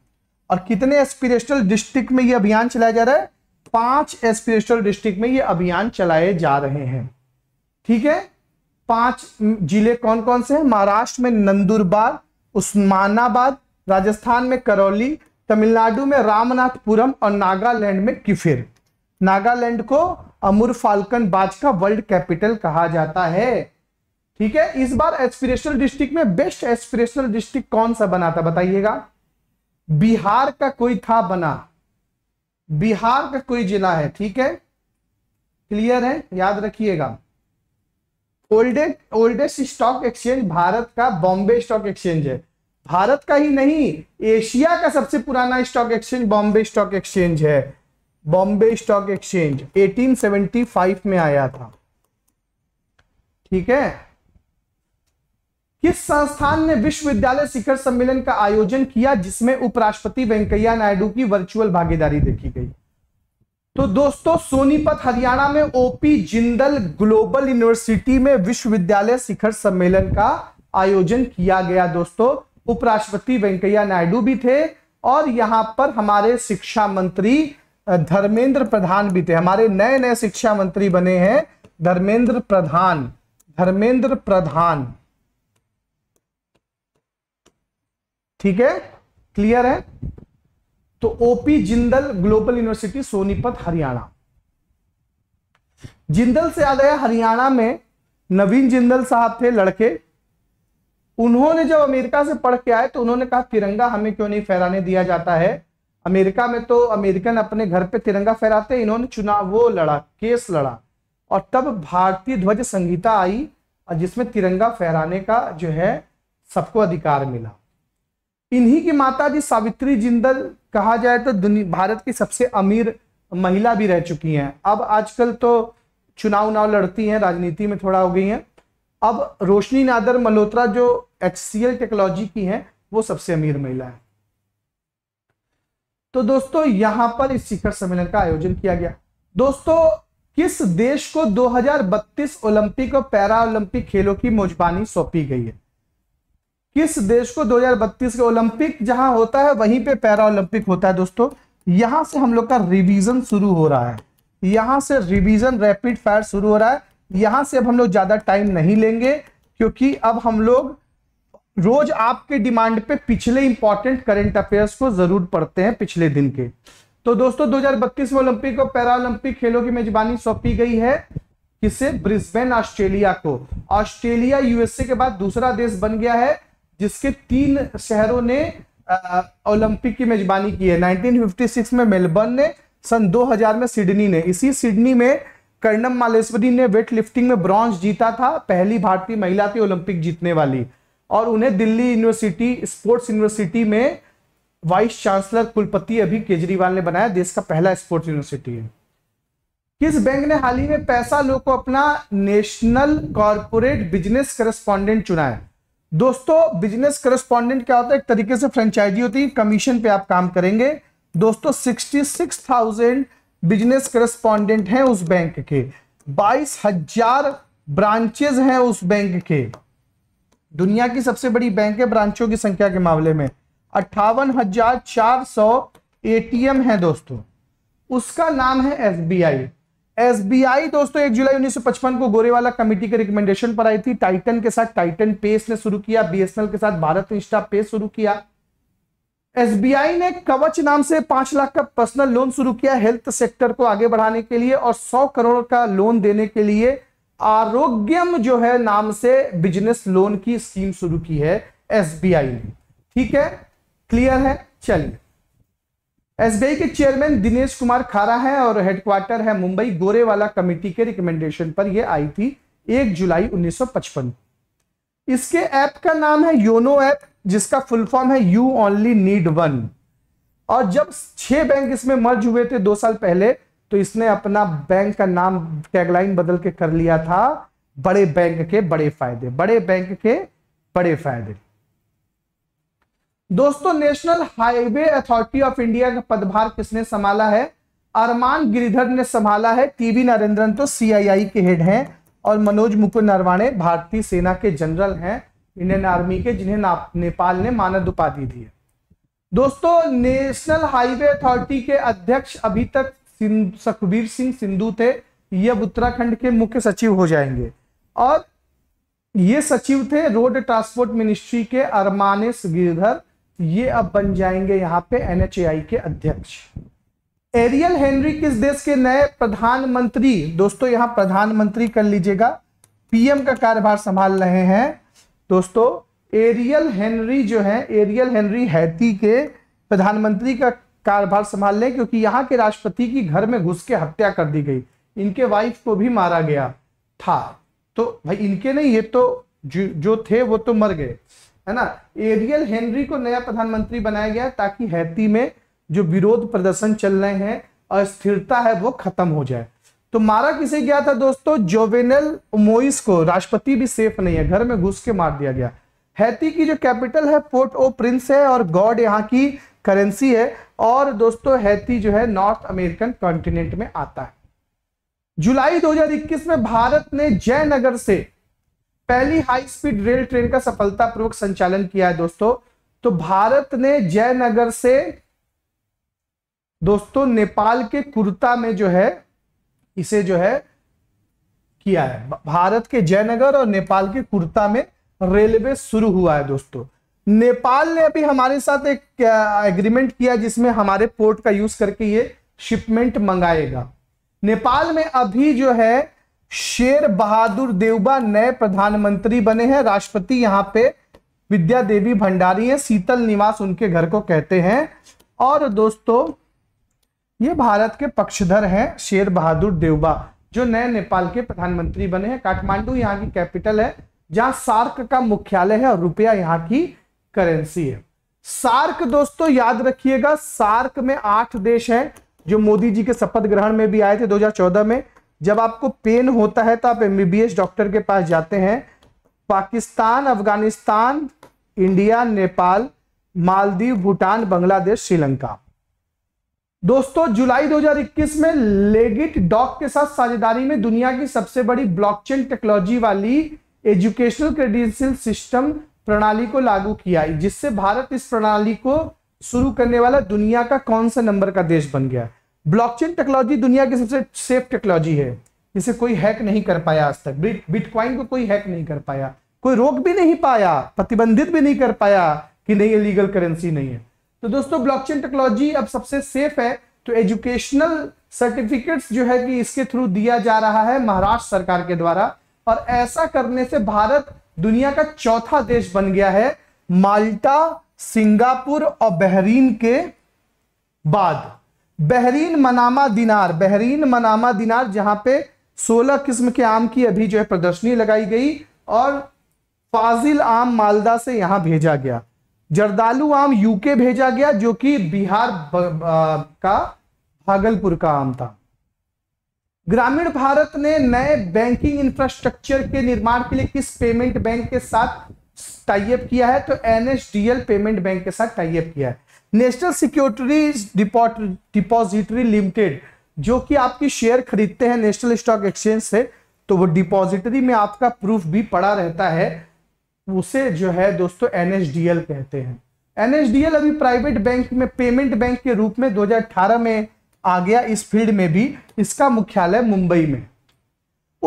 और कितने एस्पिरेशनल डिस्ट्रिक्ट में ये अभियान चलाया जा रहा है पांच एस्पिरेशनल डिस्ट्रिक्ट में ये अभियान चलाए जा रहे हैं ठीक है पांच जिले कौन कौन से हैं महाराष्ट्र में नंदुरबार उस्मानाबाद राजस्थान में करौली तमिलनाडु में रामनाथपुरम और नागालैंड में किफिर नागालैंड को अमूर फाल्कन बाज का वर्ल्ड कैपिटल कहा जाता है ठीक है इस बार एस्पिरेशनल डिस्ट्रिक्ट में बेस्ट एस्पिरेशनल डिस्ट्रिक्ट कौन सा बना था बताइएगा बिहार का कोई था बना बिहार का कोई जिला है ठीक है क्लियर है याद रखिएगा ओल्डेड ओल्डेस्ट स्टॉक एक्सचेंज भारत का बॉम्बे स्टॉक एक्सचेंज है भारत का ही नहीं एशिया का सबसे पुराना stock exchange Bombay stock exchange है बॉम्बे स्टॉक एक्सचेंज 1875 में आया था ठीक है किस संस्थान ने विश्वविद्यालय शिखर सम्मेलन का आयोजन किया जिसमें उपराष्ट्रपति वेंकैया नायडू की वर्चुअल भागीदारी देखी गई तो दोस्तों सोनीपत हरियाणा में ओपी जिंदल ग्लोबल यूनिवर्सिटी में विश्वविद्यालय शिखर सम्मेलन का आयोजन किया गया दोस्तों उपराष्ट्रपति वेंकैया नायडू भी थे और यहां पर हमारे शिक्षा मंत्री धर्मेंद्र प्रधान भी थे हमारे नए नए शिक्षा मंत्री बने हैं धर्मेंद्र प्रधान धर्मेंद्र प्रधान ठीक है क्लियर है तो O P Jindal global university Sonipat Haryana Jindal से आ गया हरियाणा में नवीन जिंदल साहब थे लड़के उन्होंने जब अमेरिका से पढ़ के आए तो उन्होंने कहा तिरंगा हमें क्यों नहीं फहराने दिया जाता है अमेरिका में तो अमेरिकन अपने घर पे तिरंगा फहराते इन्होंने चुनाव वो लड़ा केस लड़ा और तब भारतीय ध्वज संहिता आई और जिसमें तिरंगा फहराने का जो है सबको अधिकार मिला इन्हीं की माता जी सावित्री जिंदल कहा जाए तो भारत की सबसे अमीर महिला भी रह चुकी हैं अब आजकल तो चुनाव उनाव लड़ती हैं राजनीति में थोड़ा हो गई हैं अब रोशनी नादर मल्होत्रा जो एच टेक्नोलॉजी की हैं वो सबसे अमीर महिला है तो दोस्तों यहां पर इस शिखर सम्मेलन का आयोजन किया गया दोस्तों किस देश को 2032 ओलंपिक और पैरा ओलंपिक खेलों की मेजबानी सौंपी गई है किस देश को 2032 के ओलंपिक जहां होता है वहीं पे पैरा ओलंपिक होता है दोस्तों यहां से हम लोग का रिवीजन शुरू हो रहा है यहां से रिवीजन रैपिड फायर शुरू हो रहा है यहां से अब हम लोग ज्यादा टाइम नहीं लेंगे क्योंकि अब हम लोग रोज आपके डिमांड पे पिछले इंपॉर्टेंट करेंट अफेयर्स को जरूर पढ़ते हैं पिछले दिन के तो दोस्तों दो में ओलंपिक और पैरा ओलंपिक खेलों की मेजबानी सौंपी गई है किसे ब्रिस्बेन ऑस्ट्रेलिया को ऑस्ट्रेलिया यूएसए के बाद दूसरा देश बन गया है जिसके तीन शहरों ने ओलंपिक की मेजबानी की है 1956 में मेलबर्न ने सन 2000 में सिडनी ने इसी सिडनी में कर्णम मालेश्वरी ने वेट लिफ्टिंग में ब्रॉन्ज जीता था पहली भारतीय महिला थी ओलंपिक जीतने वाली और उन्हें दिल्ली यूनिवर्सिटी स्पोर्ट्स यूनिवर्सिटी में वाइस चांसलर कुलपति अभी केजरीवाल ने बनाया देश का पहला स्पोर्ट्स यूनिवर्सिटी है किस बैंक ने हाल ही में पैसा लोग को अपना नेशनल कॉरपोरेट बिजनेस करस्पॉन्डेंट चुना है दोस्तों बिजनेस करस्पॉन्डेंट क्या होता है एक तरीके से फ्रेंचाइजी होती है कमीशन पे आप काम करेंगे दोस्तों sixty six thousand business correspondent हैं उस बैंक के बाईस हजार ब्रांचेज हैं उस बैंक के दुनिया की सबसे बड़ी बैंक है ब्रांचों की संख्या के मामले में अट्ठावन हजार चार सौ एटीएम है दोस्तों उसका नाम है एस एसबीआई दोस्तों एक जुलाई 1955 को गोरेवाला कमेटी के रिकमेंडेशन पर आई थी टाइटन के साथ टाइटन पेस ने शुरू किया बीएसएनएल के साथ भारत इंस्टा पेस शुरू किया एसबीआई ने कवच नाम से पांच लाख का पर्सनल लोन शुरू किया हेल्थ सेक्टर को आगे बढ़ाने के लिए और सौ करोड़ का लोन देने के लिए आरोग्यम जो है नाम से बिजनेस लोन की स्कीम शुरू की है एसबीआई ने ठीक है क्लियर है चलिए एसबीआई के चेयरमैन दिनेश कुमार खारा है और हेडक्वार्टर है मुंबई गोरेवाला कमेटी के रिकमेंडेशन पर यह आई थी 1 जुलाई 1955 इसके ऐप का नाम है योनो ऐप जिसका फुल फॉर्म है यू ओनली नीड वन और जब छह बैंक इसमें मर्ज हुए थे दो साल पहले तो इसने अपना बैंक का नाम टैगलाइन बदल के कर लिया था बड़े बैंक के बड़े फायदे बड़े बैंक के बड़े फायदे दोस्तों national highway authority of India का पदभार किसने संभाला है अरमान गिरिधर ने संभाला है टीवी नरेंद्रन तो सीआईआई के हेड हैं और मनोज मुकुंद नरवाणे भारतीय सेना के जनरल हैं इंडियन आर्मी के जिन्हें नेपाल ने मानद उपाधि दी है दोस्तों नेशनल हाईवे अथॉरिटी के अध्यक्ष अभी तक सुखबीर सिंह सिंधु थे ये अब उत्तराखंड के मुख्य सचिव हो जाएंगे और ये सचिव थे रोड ट्रांसपोर्ट मिनिस्ट्री के अरमानेस गिरधर ये अब बन जाएंगे यहां पे एनएचएआई के अध्यक्ष एरियल हेनरी किस देश के नए प्रधानमंत्री दोस्तों यहाँ प्रधानमंत्री कर लीजिएगा पीएम का कार्यभार संभाल रहे हैं दोस्तों एरियल हेनरी जो है एरियल हेनरी हैती के प्रधानमंत्री का कार्यभार संभाल लें क्योंकि यहाँ के राष्ट्रपति की घर में घुस के हत्या कर दी गई इनके वाइफ को भी मारा गया था तो भाई इनके नहीं ये तो जो थे वो तो मर गए है ना एरियल हेनरी को नया प्रधानमंत्री बनाया गया ताकि हैती में जो विरोध प्रदर्शन चल रहे हैं अस्थिरता है वो खत्म हो जाए तो मारा किसे गया था दोस्तों जोवेनल मोइस को राष्ट्रपति भी सेफ नहीं है घर में घुस के मार दिया गया हैती की जो कैपिटल है पोर्ट ओ प्रिंस है और गॉड यहाँ की करेंसी है और दोस्तों हैती जो है नॉर्थ अमेरिकन कॉन्टिनेंट में आता है जुलाई 2021 में भारत ने जयनगर से पहली हाई स्पीड रेल ट्रेन का सफलतापूर्वक संचालन किया है दोस्तों तो भारत ने जयनगर से दोस्तों नेपाल के कुर्ता में जो है इसे जो है किया है भारत के जयनगर और नेपाल के कुर्ता में रेलवे शुरू हुआ है दोस्तों नेपाल ने अभी हमारे साथ एक एग्रीमेंट किया जिसमें हमारे पोर्ट का यूज करके ये शिपमेंट मंगाएगा नेपाल में अभी जो है शेर बहादुर देवबा नए प्रधानमंत्री बने हैं राष्ट्रपति यहां पे विद्या देवी भंडारी है शीतल निवास उनके घर को कहते हैं और दोस्तों ये भारत के पक्षधर हैं शेर बहादुर देवबा जो नए नेपाल के प्रधानमंत्री बने हैं काठमांडू यहाँ की कैपिटल है जहां सार्क का मुख्यालय है और रुपया यहाँ की करेंसी है सार्क दोस्तों याद रखिएगा सार्क में आठ देश हैं जो मोदी जी के शपथ ग्रहण में भी आए थे 2014 में जब आपको पेन होता है तो आप एमबीबीएस डॉक्टर के पास जाते हैं पाकिस्तान अफगानिस्तान इंडिया नेपाल मालदीव भूटान बांग्लादेश श्रीलंका दोस्तों जुलाई 2021 में लेगिट डॉक के साथ साझेदारी में दुनिया की सबसे बड़ी ब्लॉकचेन टेक्नोलॉजी वाली एजुकेशनल क्रेडिशियल सिस्टम प्रणाली को लागू किया जिससे भारत इस प्रणाली को शुरू करने वाला दुनिया का कौन सा नंबर का देश बन गया ब्लॉकचेन टेक्नोलॉजी दुनिया की सबसे सेफ टेक्नोलॉजी है जिसे कोई हैक नहीं कर पाया आज तक बिटकॉइन को कोई हैक नहीं कर पाया कोई रोक भी नहीं पाया प्रतिबंधित भी नहीं कर पाया कि नहीं ये लीगल करेंसी नहीं है तो दोस्तों ब्लॉकचेन टेक्नोलॉजी अब सबसे सेफ है तो एजुकेशनल सर्टिफिकेट्स जो है कि इसके थ्रू दिया जा रहा है महाराष्ट्र सरकार के द्वारा और ऐसा करने से भारत दुनिया का चौथा देश बन गया है माल्टा सिंगापुर और बहरीन के बाद Bahrain Manama dinar Bahrain Manama dinar जहां पे 16 किस्म के आम की अभी जो है प्रदर्शनी लगाई गई और फाजिल आम मालदा से यहां भेजा गया जरदालू आम यूके भेजा गया जो कि बिहार का भागलपुर का आम था ग्रामीण भारत ने नए बैंकिंग इंफ्रास्ट्रक्चर के निर्माण के लिए किस पेमेंट बैंक के साथ टाइप किया है तो एनएसडीएल पेमेंट बैंक के साथ टाइप किया है नेशनल सिक्योरिटीज डिपॉजिटरी लिमिटेड जो कि आपकी शेयर खरीदते हैं नेशनल स्टॉक एक्सचेंज से तो वो डिपॉजिटरी में आपका प्रूफ भी पड़ा रहता है उसे जो है दोस्तों एनएसडीएल कहते हैं एनएसडीएल अभी प्राइवेट बैंक में पेमेंट बैंक के रूप में 2018 में आ गया इस फील्ड में भी इसका मुख्यालय मुंबई में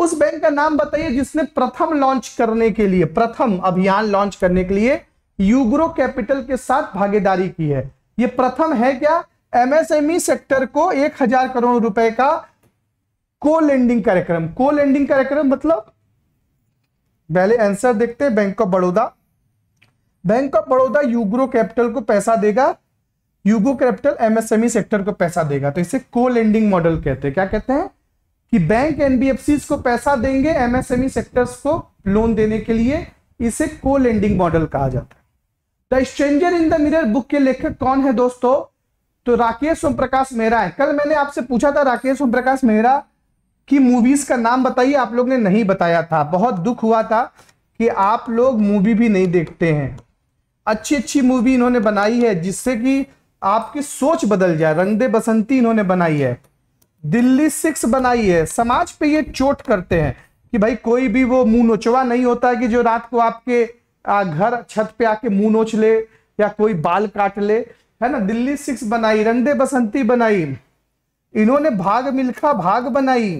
उस बैंक का नाम बताइए जिसने प्रथम लॉन्च करने के लिए प्रथम अभियान लॉन्च करने के लिए यूग्रो कैपिटल के साथ भागीदारी की है ये प्रथम है क्या एमएसएमई सेक्टर e को एक हजार करोड़ रुपए का को लेंडिंग कार्यक्रम को लेंडिंग कार्यक्रम मतलब पहले आंसर देखते हैं bank of Baroda bank of Baroda UGRO capital को पैसा देगा UGRO capital MSME sector e को पैसा देगा तो इसे को लेंडिंग मॉडल कहते हैं क्या कहते हैं कि बैंक एनबीएफसी को पैसा देंगे एमएसएमई सेक्टर्स e को लोन देने के लिए इसे को लेंडिंग मॉडल कहा जाता है the stranger in the mirror book के लेखक कौन है दोस्तों तो राकेश ओम प्रकाश मेहरा है कल मैंने आपसे पूछा था राकेश ओम प्रकाश मेहरा की मूवीज का नाम बताइए आप लोग ने नहीं बताया था बहुत दुख हुआ था कि आप लोग मूवी भी नहीं देखते हैं अच्छी अच्छी मूवी इन्होंने बनाई है जिससे कि आपकी सोच बदल जाए रंगदे बसंती इन्होंने बनाई है दिल्ली सिक्स बनाई है समाज पे ये चोट करते हैं कि भाई कोई भी वो मुंह नोचवा नहीं होता कि जो रात को आपके घर छत पे आके मुंह नोच ले या कोई बाल काट ले है ना दिल्ली सिक्स बनाई रंडे बसंती बनाई इन्होंने भाग मिल्खा भाग बनाई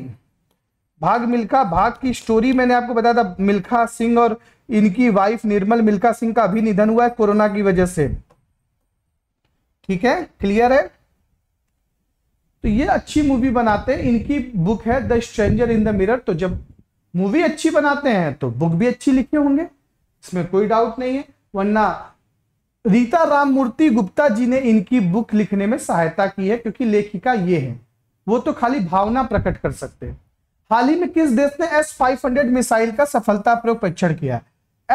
भाग मिल्खा भाग की स्टोरी मैंने आपको बताया था मिल्खा सिंह और इनकी वाइफ निर्मल मिल्खा सिंह का भी निधन हुआ है कोरोना की वजह से ठीक है क्लियर है तो ये अच्छी मूवी बनाते हैं इनकी बुक है the stranger in the mirror तो जब मूवी अच्छी बनाते हैं तो बुक भी अच्छी लिखे होंगे इसमें कोई डाउट नहीं है वरना रीता राम मूर्ति गुप्ता जी ने इनकी बुक लिखने में सहायता की है क्योंकि लेखिका ये है वो तो खाली भावना प्रकट कर सकते हैं हाल ही में किस देश ने एस हंड्रेड मिसाइल का प्रयोग परीक्षण किया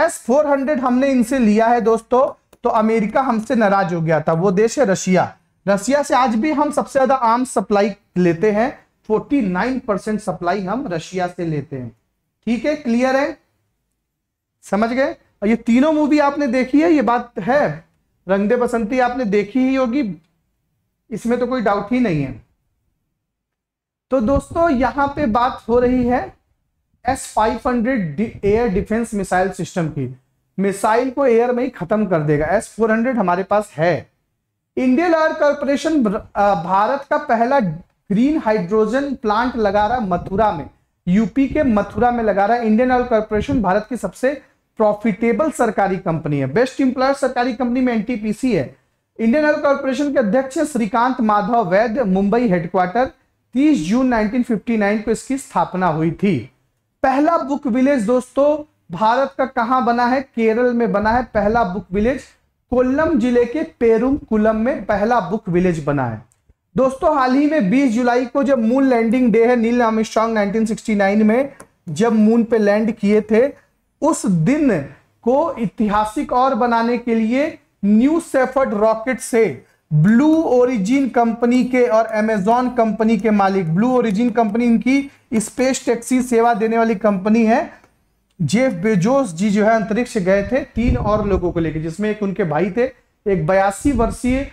एस हंड्रेड हमने इनसे लिया है दोस्तों तो अमेरिका हमसे नाराज हो गया था वो देश है रशिया रशिया से आज भी हम सबसे ज्यादा आम सप्लाई लेते हैं 49 परसेंट सप्लाई हम रशिया से लेते हैं ठीक है क्लियर है समझ गए और ये तीनों मूवी आपने देखी है ये बात है रंगदे बसंती आपने देखी ही होगी इसमें तो कोई डाउट ही नहीं है तो दोस्तों यहां पे बात हो रही है S five hundred air defence missile system की मिसाइल को एयर में ही खत्म कर देगा एस फोर हंड्रेड हमारे पास है इंडियन एयर कॉरपोरेशन भारत का पहला ग्रीन हाइड्रोजन प्लांट लगा रहा मथुरा में यूपी के मथुरा में लगा रहा है इंडियन ऑयल कॉरपोरेशन भारत की सबसे प्रॉफिटेबल सरकारी कंपनी है बेस्ट इंप्लॉयर सरकारी कंपनी में एनटीपीसी है इंडियन ऑयल कॉर्पोरेशन के अध्यक्ष श्रीकांत माधव वैद्य मुंबई हेडक्वार्टर 30 जून 1959 को इसकी स्थापना हुई थी पहला बुक विलेज दोस्तों भारत का कहां बना है केरल में बना है पहला बुक विलेज कोल्लम जिले के पेरुमकुलम में पहला बुक विलेज बना है दोस्तों हाल ही में 20 जुलाई को जब मून लैंडिंग डे है नील आर्मस्ट्रांग नाइनटीन में जब मून पे लैंड किए थे उस दिन को ऐतिहासिक और बनाने के लिए न्यू सेफर्ड रॉकेट से ब्लू ओरिजिन कंपनी के और अमेजॉन कंपनी के मालिक ब्लू ओरिजिन कंपनी इनकी स्पेस टैक्सी सेवा देने वाली कंपनी है जेफ बेजोस जी जो है अंतरिक्ष गए थे तीन और लोगों को लेकर जिसमें एक उनके भाई थे एक बयासी वर्षीय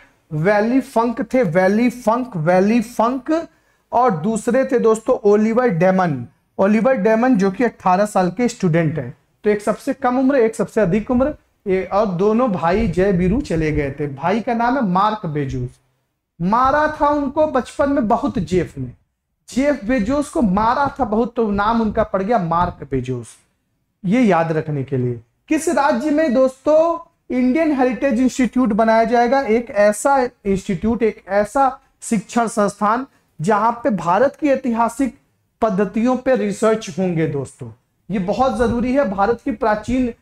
वैली फंक थे वैली फंक वैली फंक और दूसरे थे दोस्तों ओलिवर डेमन ओलिवर डेमन जो कि 18 साल के स्टूडेंट हैं तो एक सबसे कम उम्र एक सबसे अधिक उम्र ये और दोनों भाई जय बीरू चले गए थे भाई का नाम है मार्क बेजूस मारा था उनको बचपन में बहुत जेफ ने जेफ बेजोस को मारा था बहुत तो नाम उनका पड़ गया मार्क बेजोस ये याद रखने के लिए किस राज्य में दोस्तों इंडियन हेरिटेज इंस्टीट्यूट बनाया जाएगा एक ऐसा इंस्टीट्यूट एक ऐसा शिक्षण संस्थान जहां पे भारत की ऐतिहासिक पद्धतियों पे रिसर्च होंगे दोस्तों ये बहुत जरूरी है भारत की प्राचीन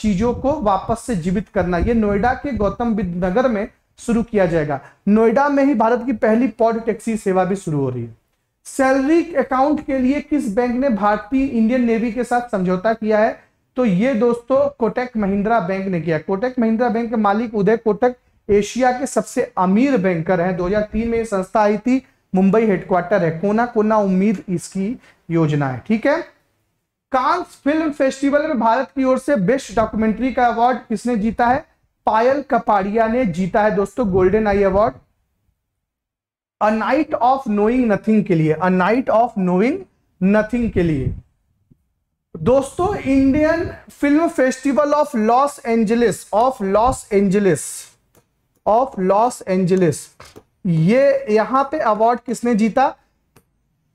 चीजों को वापस से जीवित करना ये नोएडा के गौतम बुद्ध नगर में शुरू किया जाएगा नोएडा में ही भारत की पहली पॉड टैक्सी सेवा भी शुरू हो रही है सैलरी अकाउंट के लिए किस बैंक ने भारतीय इंडियन नेवी के साथ समझौता किया है तो ये दोस्तों कोटक महिंद्रा बैंक ने किया कोटक महिंद्रा बैंक के मालिक उदय कोटक एशिया के सबसे अमीर बैंकर हैं 2003 में संस्था आई थी मुंबई हेडक्वार्टर है कोना कोना उम्मीद इसकी योजना है ठीक है कांस फिल्म फेस्टिवल में भारत की ओर से बेस्ट डॉक्यूमेंट्री का अवार्ड किसने जीता है पायल कपाड़िया ने जीता है दोस्तों golden eye award a night of knowing nothing के लिए a night of knowing nothing के लिए दोस्तों Indian film festival of Los Angeles of Los Angeles of Los Angeles ये यहां पे अवार्ड किसने जीता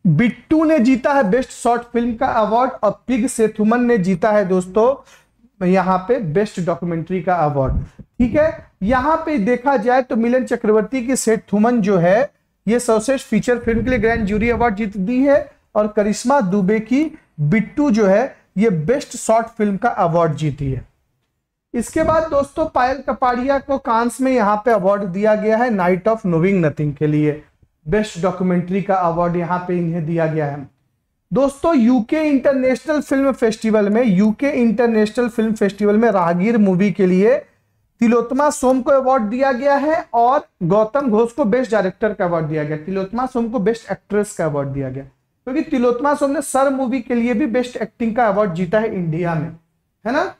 बिट्टू ने जीता है बेस्ट शॉर्ट फिल्म का अवार्ड और पिग सेथुमन ने जीता है दोस्तों यहाँ पे बेस्ट डॉक्यूमेंट्री का अवार्ड ठीक है यहाँ पे देखा जाए तो मिलन चक्रवर्ती की थुमन जो है ये सर्वश्रेष्ठ फीचर फिल्म के लिए ग्रैंड जूरी अवार्ड जीत दी है और करिश्मा दुबे की बिट्टू जो है ये बेस्ट शॉर्ट फिल्म का अवार्ड जीती है इसके बाद दोस्तों पायल कपाड़िया को कांस में यहाँ पे अवार्ड दिया गया है नाइट ऑफ नोविंग नथिंग के लिए बेस्ट डॉक्यूमेंट्री का अवार्ड यहाँ पे इन्हें दिया गया है दोस्तों यूके इंटरनेशनल फिल्म फेस्टिवल में यूके इंटरनेशनल फिल्म फेस्टिवल में राहगीर मूवी के लिए तिलोत्मा सोम को अवार्ड दिया गया है और गौतम घोष को बेस्ट डायरेक्टर का अवार्ड दिया गया तिलोत्मा सोम को बेस्ट एक्ट्रेस का अवार्ड दिया गया क्योंकि तिलोत्मा सोम ने सर मूवी के लिए भी बेस्ट एक्टिंग का अवार्ड जीता है इंडिया में है ना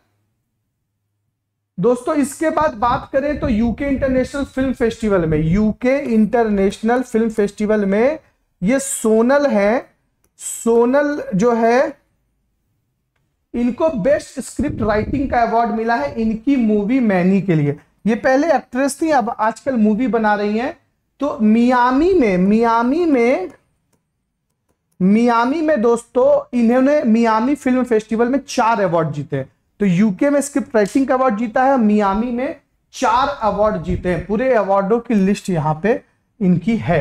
दोस्तों इसके बाद बात करें तो यूके इंटरनेशनल फिल्म फेस्टिवल में यूके इंटरनेशनल फिल्म फेस्टिवल में ये सोनल है सोनल जो है इनको बेस्ट स्क्रिप्ट राइटिंग का अवार्ड मिला है इनकी मूवी मैनी के लिए ये पहले एक्ट्रेस थी अब आजकल मूवी बना रही हैं तो मियामी में मियामी में मियामी में दोस्तों इन्होंने मियामी फिल्म फेस्टिवल में चार अवार्ड जीते हैं तो यूके में स्क्रिप्ट राइटिंग का अवार्ड जीता है मियामी में चार अवार्ड जीते हैं पूरे अवार्डों की लिस्ट यहां पे इनकी है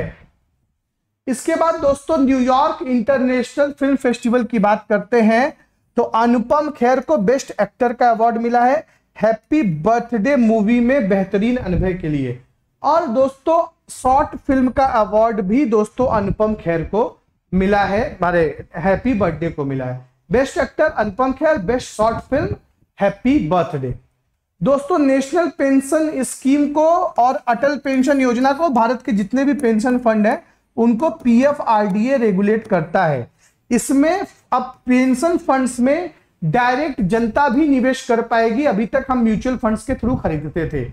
इसके बाद दोस्तों न्यूयॉर्क इंटरनेशनल फिल्म फेस्टिवल की बात करते हैं तो अनुपम खेर को बेस्ट एक्टर का अवार्ड मिला है हैप्पी बर्थडे मूवी में बेहतरीन अनुभव के लिए और दोस्तों शॉर्ट फिल्म का अवार्ड भी दोस्तों अनुपम खेर को मिला है हमारे हैप्पी बर्थडे को मिला है best actor Anupam Kher best short film happy birthday दोस्तों नेशनल पेंशन स्कीम को और अटल पेंशन योजना को भारत के जितने भी पेंशन फंड है उनको पीएफआरडीए रेगुलेट करता है इसमें अब पेंशन फंड्स में डायरेक्ट जनता भी निवेश कर पाएगी अभी तक हम म्यूचुअल फंड्स के थ्रू खरीदते थे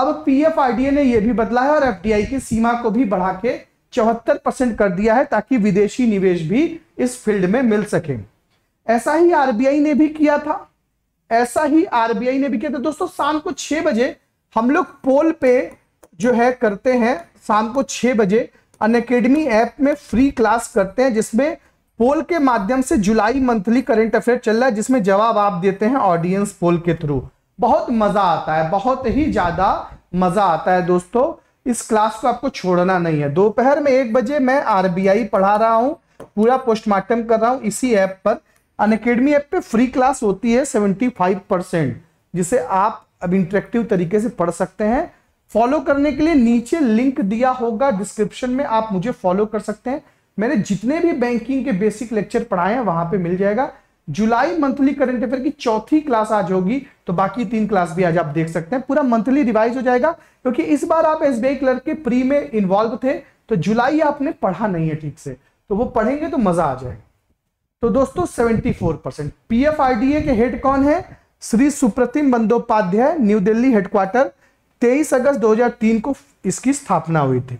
अब पीएफआरडीए ने यह भी बदला है और एफडीआई की सीमा को भी बढ़ा के चौहत्तर परसेंट कर दिया है ताकि विदेशी निवेश भी इस फील्ड में मिल सके ऐसा ही आरबीआई ने भी किया था ऐसा ही आरबीआई ने भी किया था दोस्तों शाम को छह बजे हम लोग पोल पे जो है करते हैं शाम को छह बजे अन अकेडमी ऐप में फ्री क्लास करते हैं जिसमें पोल के माध्यम से जुलाई मंथली करंट अफेयर चल रहा है जिसमें जवाब आप देते हैं ऑडियंस पोल के थ्रू बहुत मजा आता है बहुत ही ज्यादा मजा आता है दोस्तों इस क्लास को आपको छोड़ना नहीं है दोपहर में एक बजे मैं आरबीआई पढ़ा रहा हूं पूरा पोस्टमार्टम कर रहा हूं इसी ऐप पर अनकेडमी ऐप पे फ्री क्लास होती है 75 परसेंट जिसे आप अब इंटरेक्टिव तरीके से पढ़ सकते हैं फॉलो करने के लिए नीचे लिंक दिया होगा डिस्क्रिप्शन में आप मुझे फॉलो कर सकते हैं मैंने जितने भी बैंकिंग के बेसिक लेक्चर पढ़ाए हैं वहां पे मिल जाएगा जुलाई मंथली करंट अफेयर की चौथी क्लास आज होगी तो बाकी तीन क्लास भी आज आप देख सकते हैं पूरा मंथली रिवाइज हो जाएगा क्योंकि तो इस बार आप एस क्लर्क के प्री में इन्वॉल्व थे तो जुलाई आपने पढ़ा नहीं है ठीक से तो वो पढ़ेंगे तो मजा आ जाएगा तो दोस्तों 74 परसेंट पी के हेड कौन है श्री सुप्रतिम बंदोपाध्याय न्यू दिल्ली हेडक्वार्टर 23 अगस्त 2003 को इसकी स्थापना हुई थी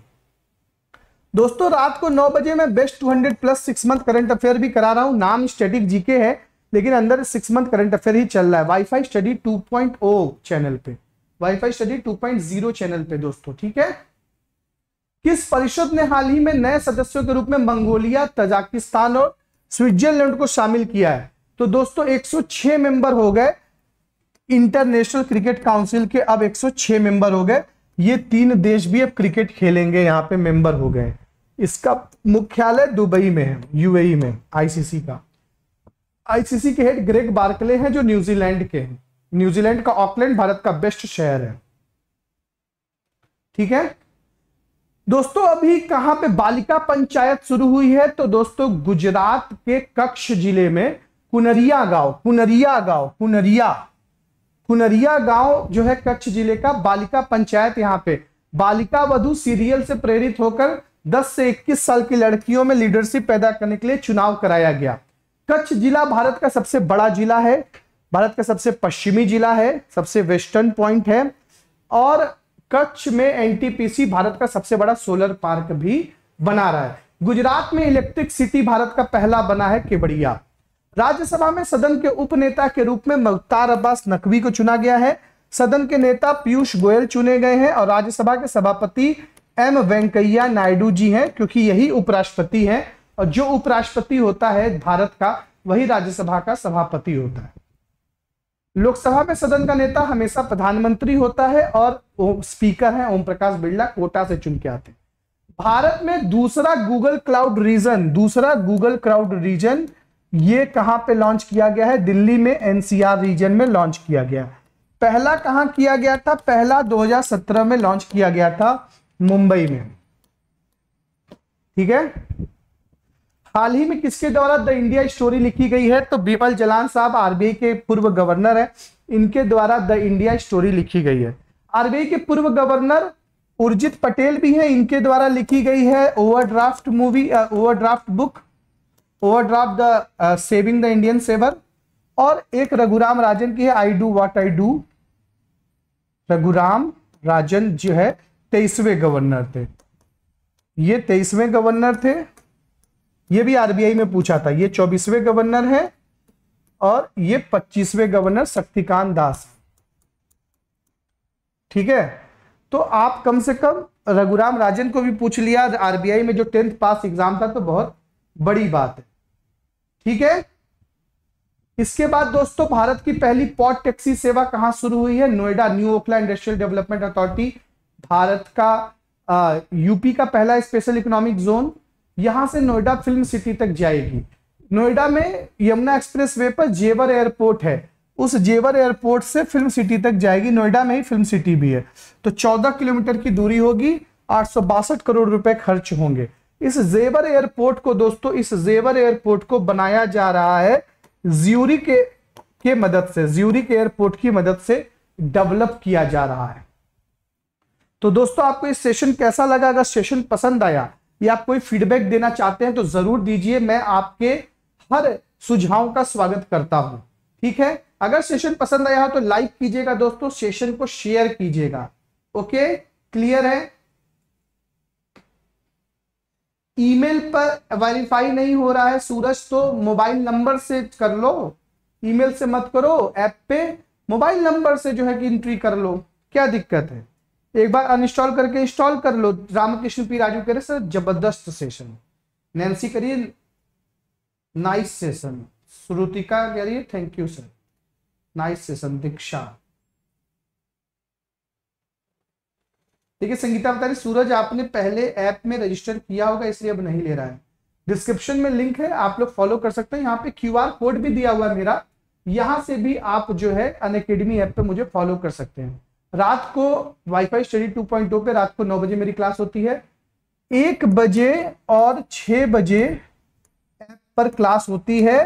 दोस्तों रात को 9 बजे मैं best 200 plus six month current affair भी करा रहा हूं नाम स्टडी जीके है लेकिन अंदर सिक्स मंथ करंट अफेयर ही चल रहा है वाईफाई स्टडी 2.0 चैनल पे वाईफाई स्टडी 2.0 चैनल पे दोस्तों ठीक है किस परिषद ने हाल ही में नए सदस्यों के रूप में मंगोलिया तजाकिस्तान और स्विट्जरलैंड को शामिल किया है तो दोस्तों 106 मेंबर हो गए इंटरनेशनल क्रिकेट काउंसिल के अब 106 मेंबर हो गए ये तीन देश भी अब क्रिकेट खेलेंगे यहाँ पे मेंबर हो गए इसका मुख्यालय दुबई में है यूएई में आईसीसी का आईसीसी के हेड ग्रेग बार्कले हैं जो न्यूजीलैंड के हैं न्यूजीलैंड का ऑकलैंड भारत का बेस्ट शहर है ठीक है दोस्तों अभी कहां पे बालिका पंचायत शुरू हुई है तो दोस्तों गुजरात के कक्ष जिले में कुनरिया गांव कुनरिया गांव कुनरिया कुनरिया गांव जो है कच्छ जिले का बालिका पंचायत यहाँ पे बालिका वधु सीरियल से प्रेरित होकर 10 से 21 साल की लड़कियों में लीडरशिप पैदा करने के लिए चुनाव कराया गया कच्छ जिला भारत का सबसे बड़ा जिला है भारत का सबसे पश्चिमी जिला है सबसे वेस्टर्न पॉइंट है और कच्छ में एनटीपीसी भारत का सबसे बड़ा सोलर पार्क भी बना रहा है गुजरात में इलेक्ट्रिक सिटी भारत का पहला बना है केवड़िया राज्यसभा में सदन के उपनेता के रूप में मुख्तार अब्बास नकवी को चुना गया है सदन के नेता पीयूष गोयल चुने गए हैं और राज्यसभा के सभापति एम वेंकैया नायडू जी हैं क्योंकि यही उपराष्ट्रपति हैं और जो उपराष्ट्रपति होता है भारत का वही राज्यसभा का सभापति होता है लोकसभा में सदन का नेता हमेशा प्रधानमंत्री होता है और स्पीकर है ओम प्रकाश बिरला कोटा से चुन के आते हैं भारत में दूसरा गूगल क्लाउड रीजन दूसरा गूगल क्लाउड रीजन ये कहां पे लॉन्च किया गया है दिल्ली में एनसीआर रीजन में लॉन्च किया गया पहला कहां किया गया था पहला 2017 में लॉन्च किया गया था मुंबई में ठीक है हाल ही में किसके द्वारा द इंडिया स्टोरी लिखी गई है तो बीपल जलान साहब आरबीआई के पूर्व गवर्नर है इनके द्वारा द इंडिया स्टोरी लिखी गई है आरबीआई के पूर्व गवर्नर उर्जित पटेल भी है इनके द्वारा लिखी गई है overdraft movie overdraft book overdraft the saving the Indian saver और एक रघुराम राजन की है I do what I do Raghuram Rajan जो है तेईसवें गवर्नर थे ये तेईसवें गवर्नर थे ये भी आरबीआई में पूछा था ये चौबीसवें गवर्नर है और ये पच्चीसवें गवर्नर शक्तिकांत दास ठीक है तो आप कम से कम रघुराम राजन को भी पूछ लिया आरबीआई में जो टेंथ पास एग्जाम था तो बहुत बड़ी बात है ठीक है इसके बाद दोस्तों भारत की पहली पॉट टैक्सी सेवा कहां शुरू हुई है Noida new Okhla industrial development authority भारत का आ, यूपी का पहला स्पेशल इकोनॉमिक जोन यहाँ से नोएडा फिल्म सिटी तक जाएगी नोएडा में यमुना एक्सप्रेस वे पर जेवर एयरपोर्ट है उस जेवर एयरपोर्ट से फिल्म सिटी तक जाएगी नोएडा में ही फिल्म सिटी भी है तो 14 किलोमीटर की दूरी होगी आठ करोड़ रुपए खर्च होंगे इस जेवर एयरपोर्ट को दोस्तों इस जेवर एयरपोर्ट को बनाया जा रहा है ज्यूरी के के मदद से ज्यूरी के एयरपोर्ट की मदद से डेवलप किया जा रहा है तो दोस्तों आपको इस सेशन कैसा लगा अगर सेशन पसंद आया या आप कोई फीडबैक देना चाहते हैं तो जरूर दीजिए मैं आपके हर सुझाव का स्वागत करता हूं ठीक है अगर सेशन पसंद आया हो तो लाइक कीजिएगा दोस्तों सेशन को शेयर कीजिएगा ओके क्लियर है ईमेल पर वेरीफाई नहीं हो रहा है सूरज तो मोबाइल नंबर से कर लो ईमेल से मत करो ऐप पे मोबाइल नंबर से जो है कि एंट्री कर लो क्या दिक्कत है एक बार अनइंस्टॉल करके इंस्टॉल कर लो रामकृष्ण पी राजू कह रहे सर जबरदस्त सेशन नैन्सी करिए नाइस सेशन श्रुतिका कह रही है thank you sir nice session Diksha देखिए संगीता बता रही सूरज आपने पहले ऐप में रजिस्टर किया होगा इसलिए अब नहीं ले रहा है डिस्क्रिप्शन में लिंक है आप लोग फॉलो कर सकते हैं यहाँ पे क्यू कोड भी दिया हुआ है मेरा यहां से भी आप जो है अन ऐप पे मुझे फॉलो कर सकते हैं रात को वाईफाई स्टडी टू पे रात को नौ बजे मेरी क्लास होती है एक बजे और छ बजे ऐप पर क्लास होती है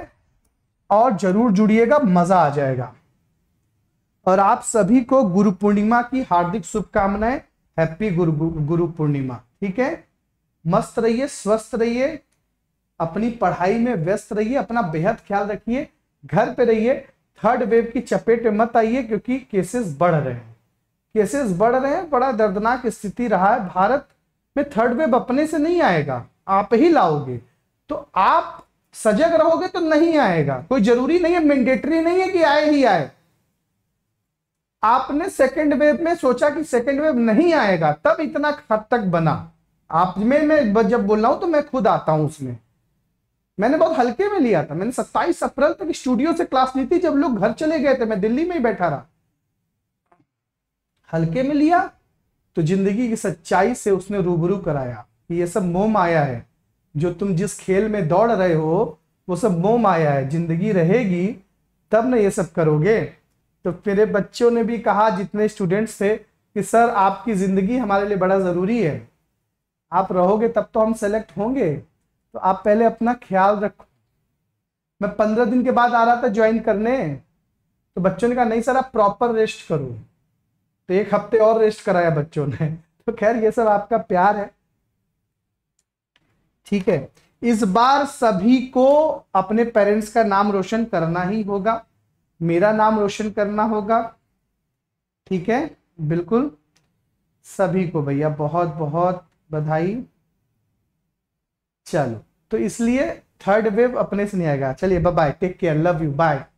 और जरूर जुड़िएगा मज़ा आ जाएगा और आप सभी को गुरु पूर्णिमा की हार्दिक शुभकामनाएं हैप्पी गुरु गुरु पूर्णिमा ठीक है मस्त रहिए स्वस्थ रहिए अपनी पढ़ाई में व्यस्त रहिए अपना बेहद ख्याल रखिए घर पे रहिए थर्ड वेव की चपेट में मत आइए क्योंकि केसेस बढ़ रहे हैं केसेस बढ़ रहे हैं बड़ा दर्दनाक स्थिति रहा है भारत में थर्ड वेव अपने से नहीं आएगा आप ही लाओगे तो आप सजग रहोगे तो नहीं आएगा कोई जरूरी नहीं है मैंडेटरी नहीं है कि आए ही आए आपने सेकेंड वेव में सोचा कि सेकेंड वेव नहीं आएगा तब इतना हद तक बना आप में मैं जब बोल रहा हूं तो मैं खुद आता हूं उसमें मैंने बहुत हल्के में लिया था मैंने 27 अप्रैल तक स्टूडियो से क्लास ली थी जब लोग घर चले गए थे मैं दिल्ली में ही बैठा रहा हल्के में लिया तो जिंदगी की सच्चाई से उसने रूबरू कराया कि ये सब मोम आया है जो तुम जिस खेल में दौड़ रहे हो वो सब मोम आया है जिंदगी रहेगी तब ना ये सब करोगे तो मेरे बच्चों ने भी कहा जितने स्टूडेंट्स थे कि सर आपकी ज़िंदगी हमारे लिए बड़ा ज़रूरी है आप रहोगे तब तो हम सेलेक्ट होंगे तो आप पहले अपना ख्याल रखो मैं पंद्रह दिन के बाद आ रहा था ज्वाइन करने तो बच्चों ने कहा नहीं सर आप प्रॉपर रेस्ट करो तो एक हफ्ते और रेस्ट कराया बच्चों ने तो खैर ये सब आपका प्यार है ठीक है इस बार सभी को अपने पेरेंट्स का नाम रोशन करना ही होगा मेरा नाम रोशन करना होगा ठीक है बिल्कुल सभी को भैया बहुत बहुत बधाई चलो तो इसलिए थर्ड वेव अपने से नहीं आएगा चलिए bye take care love you bye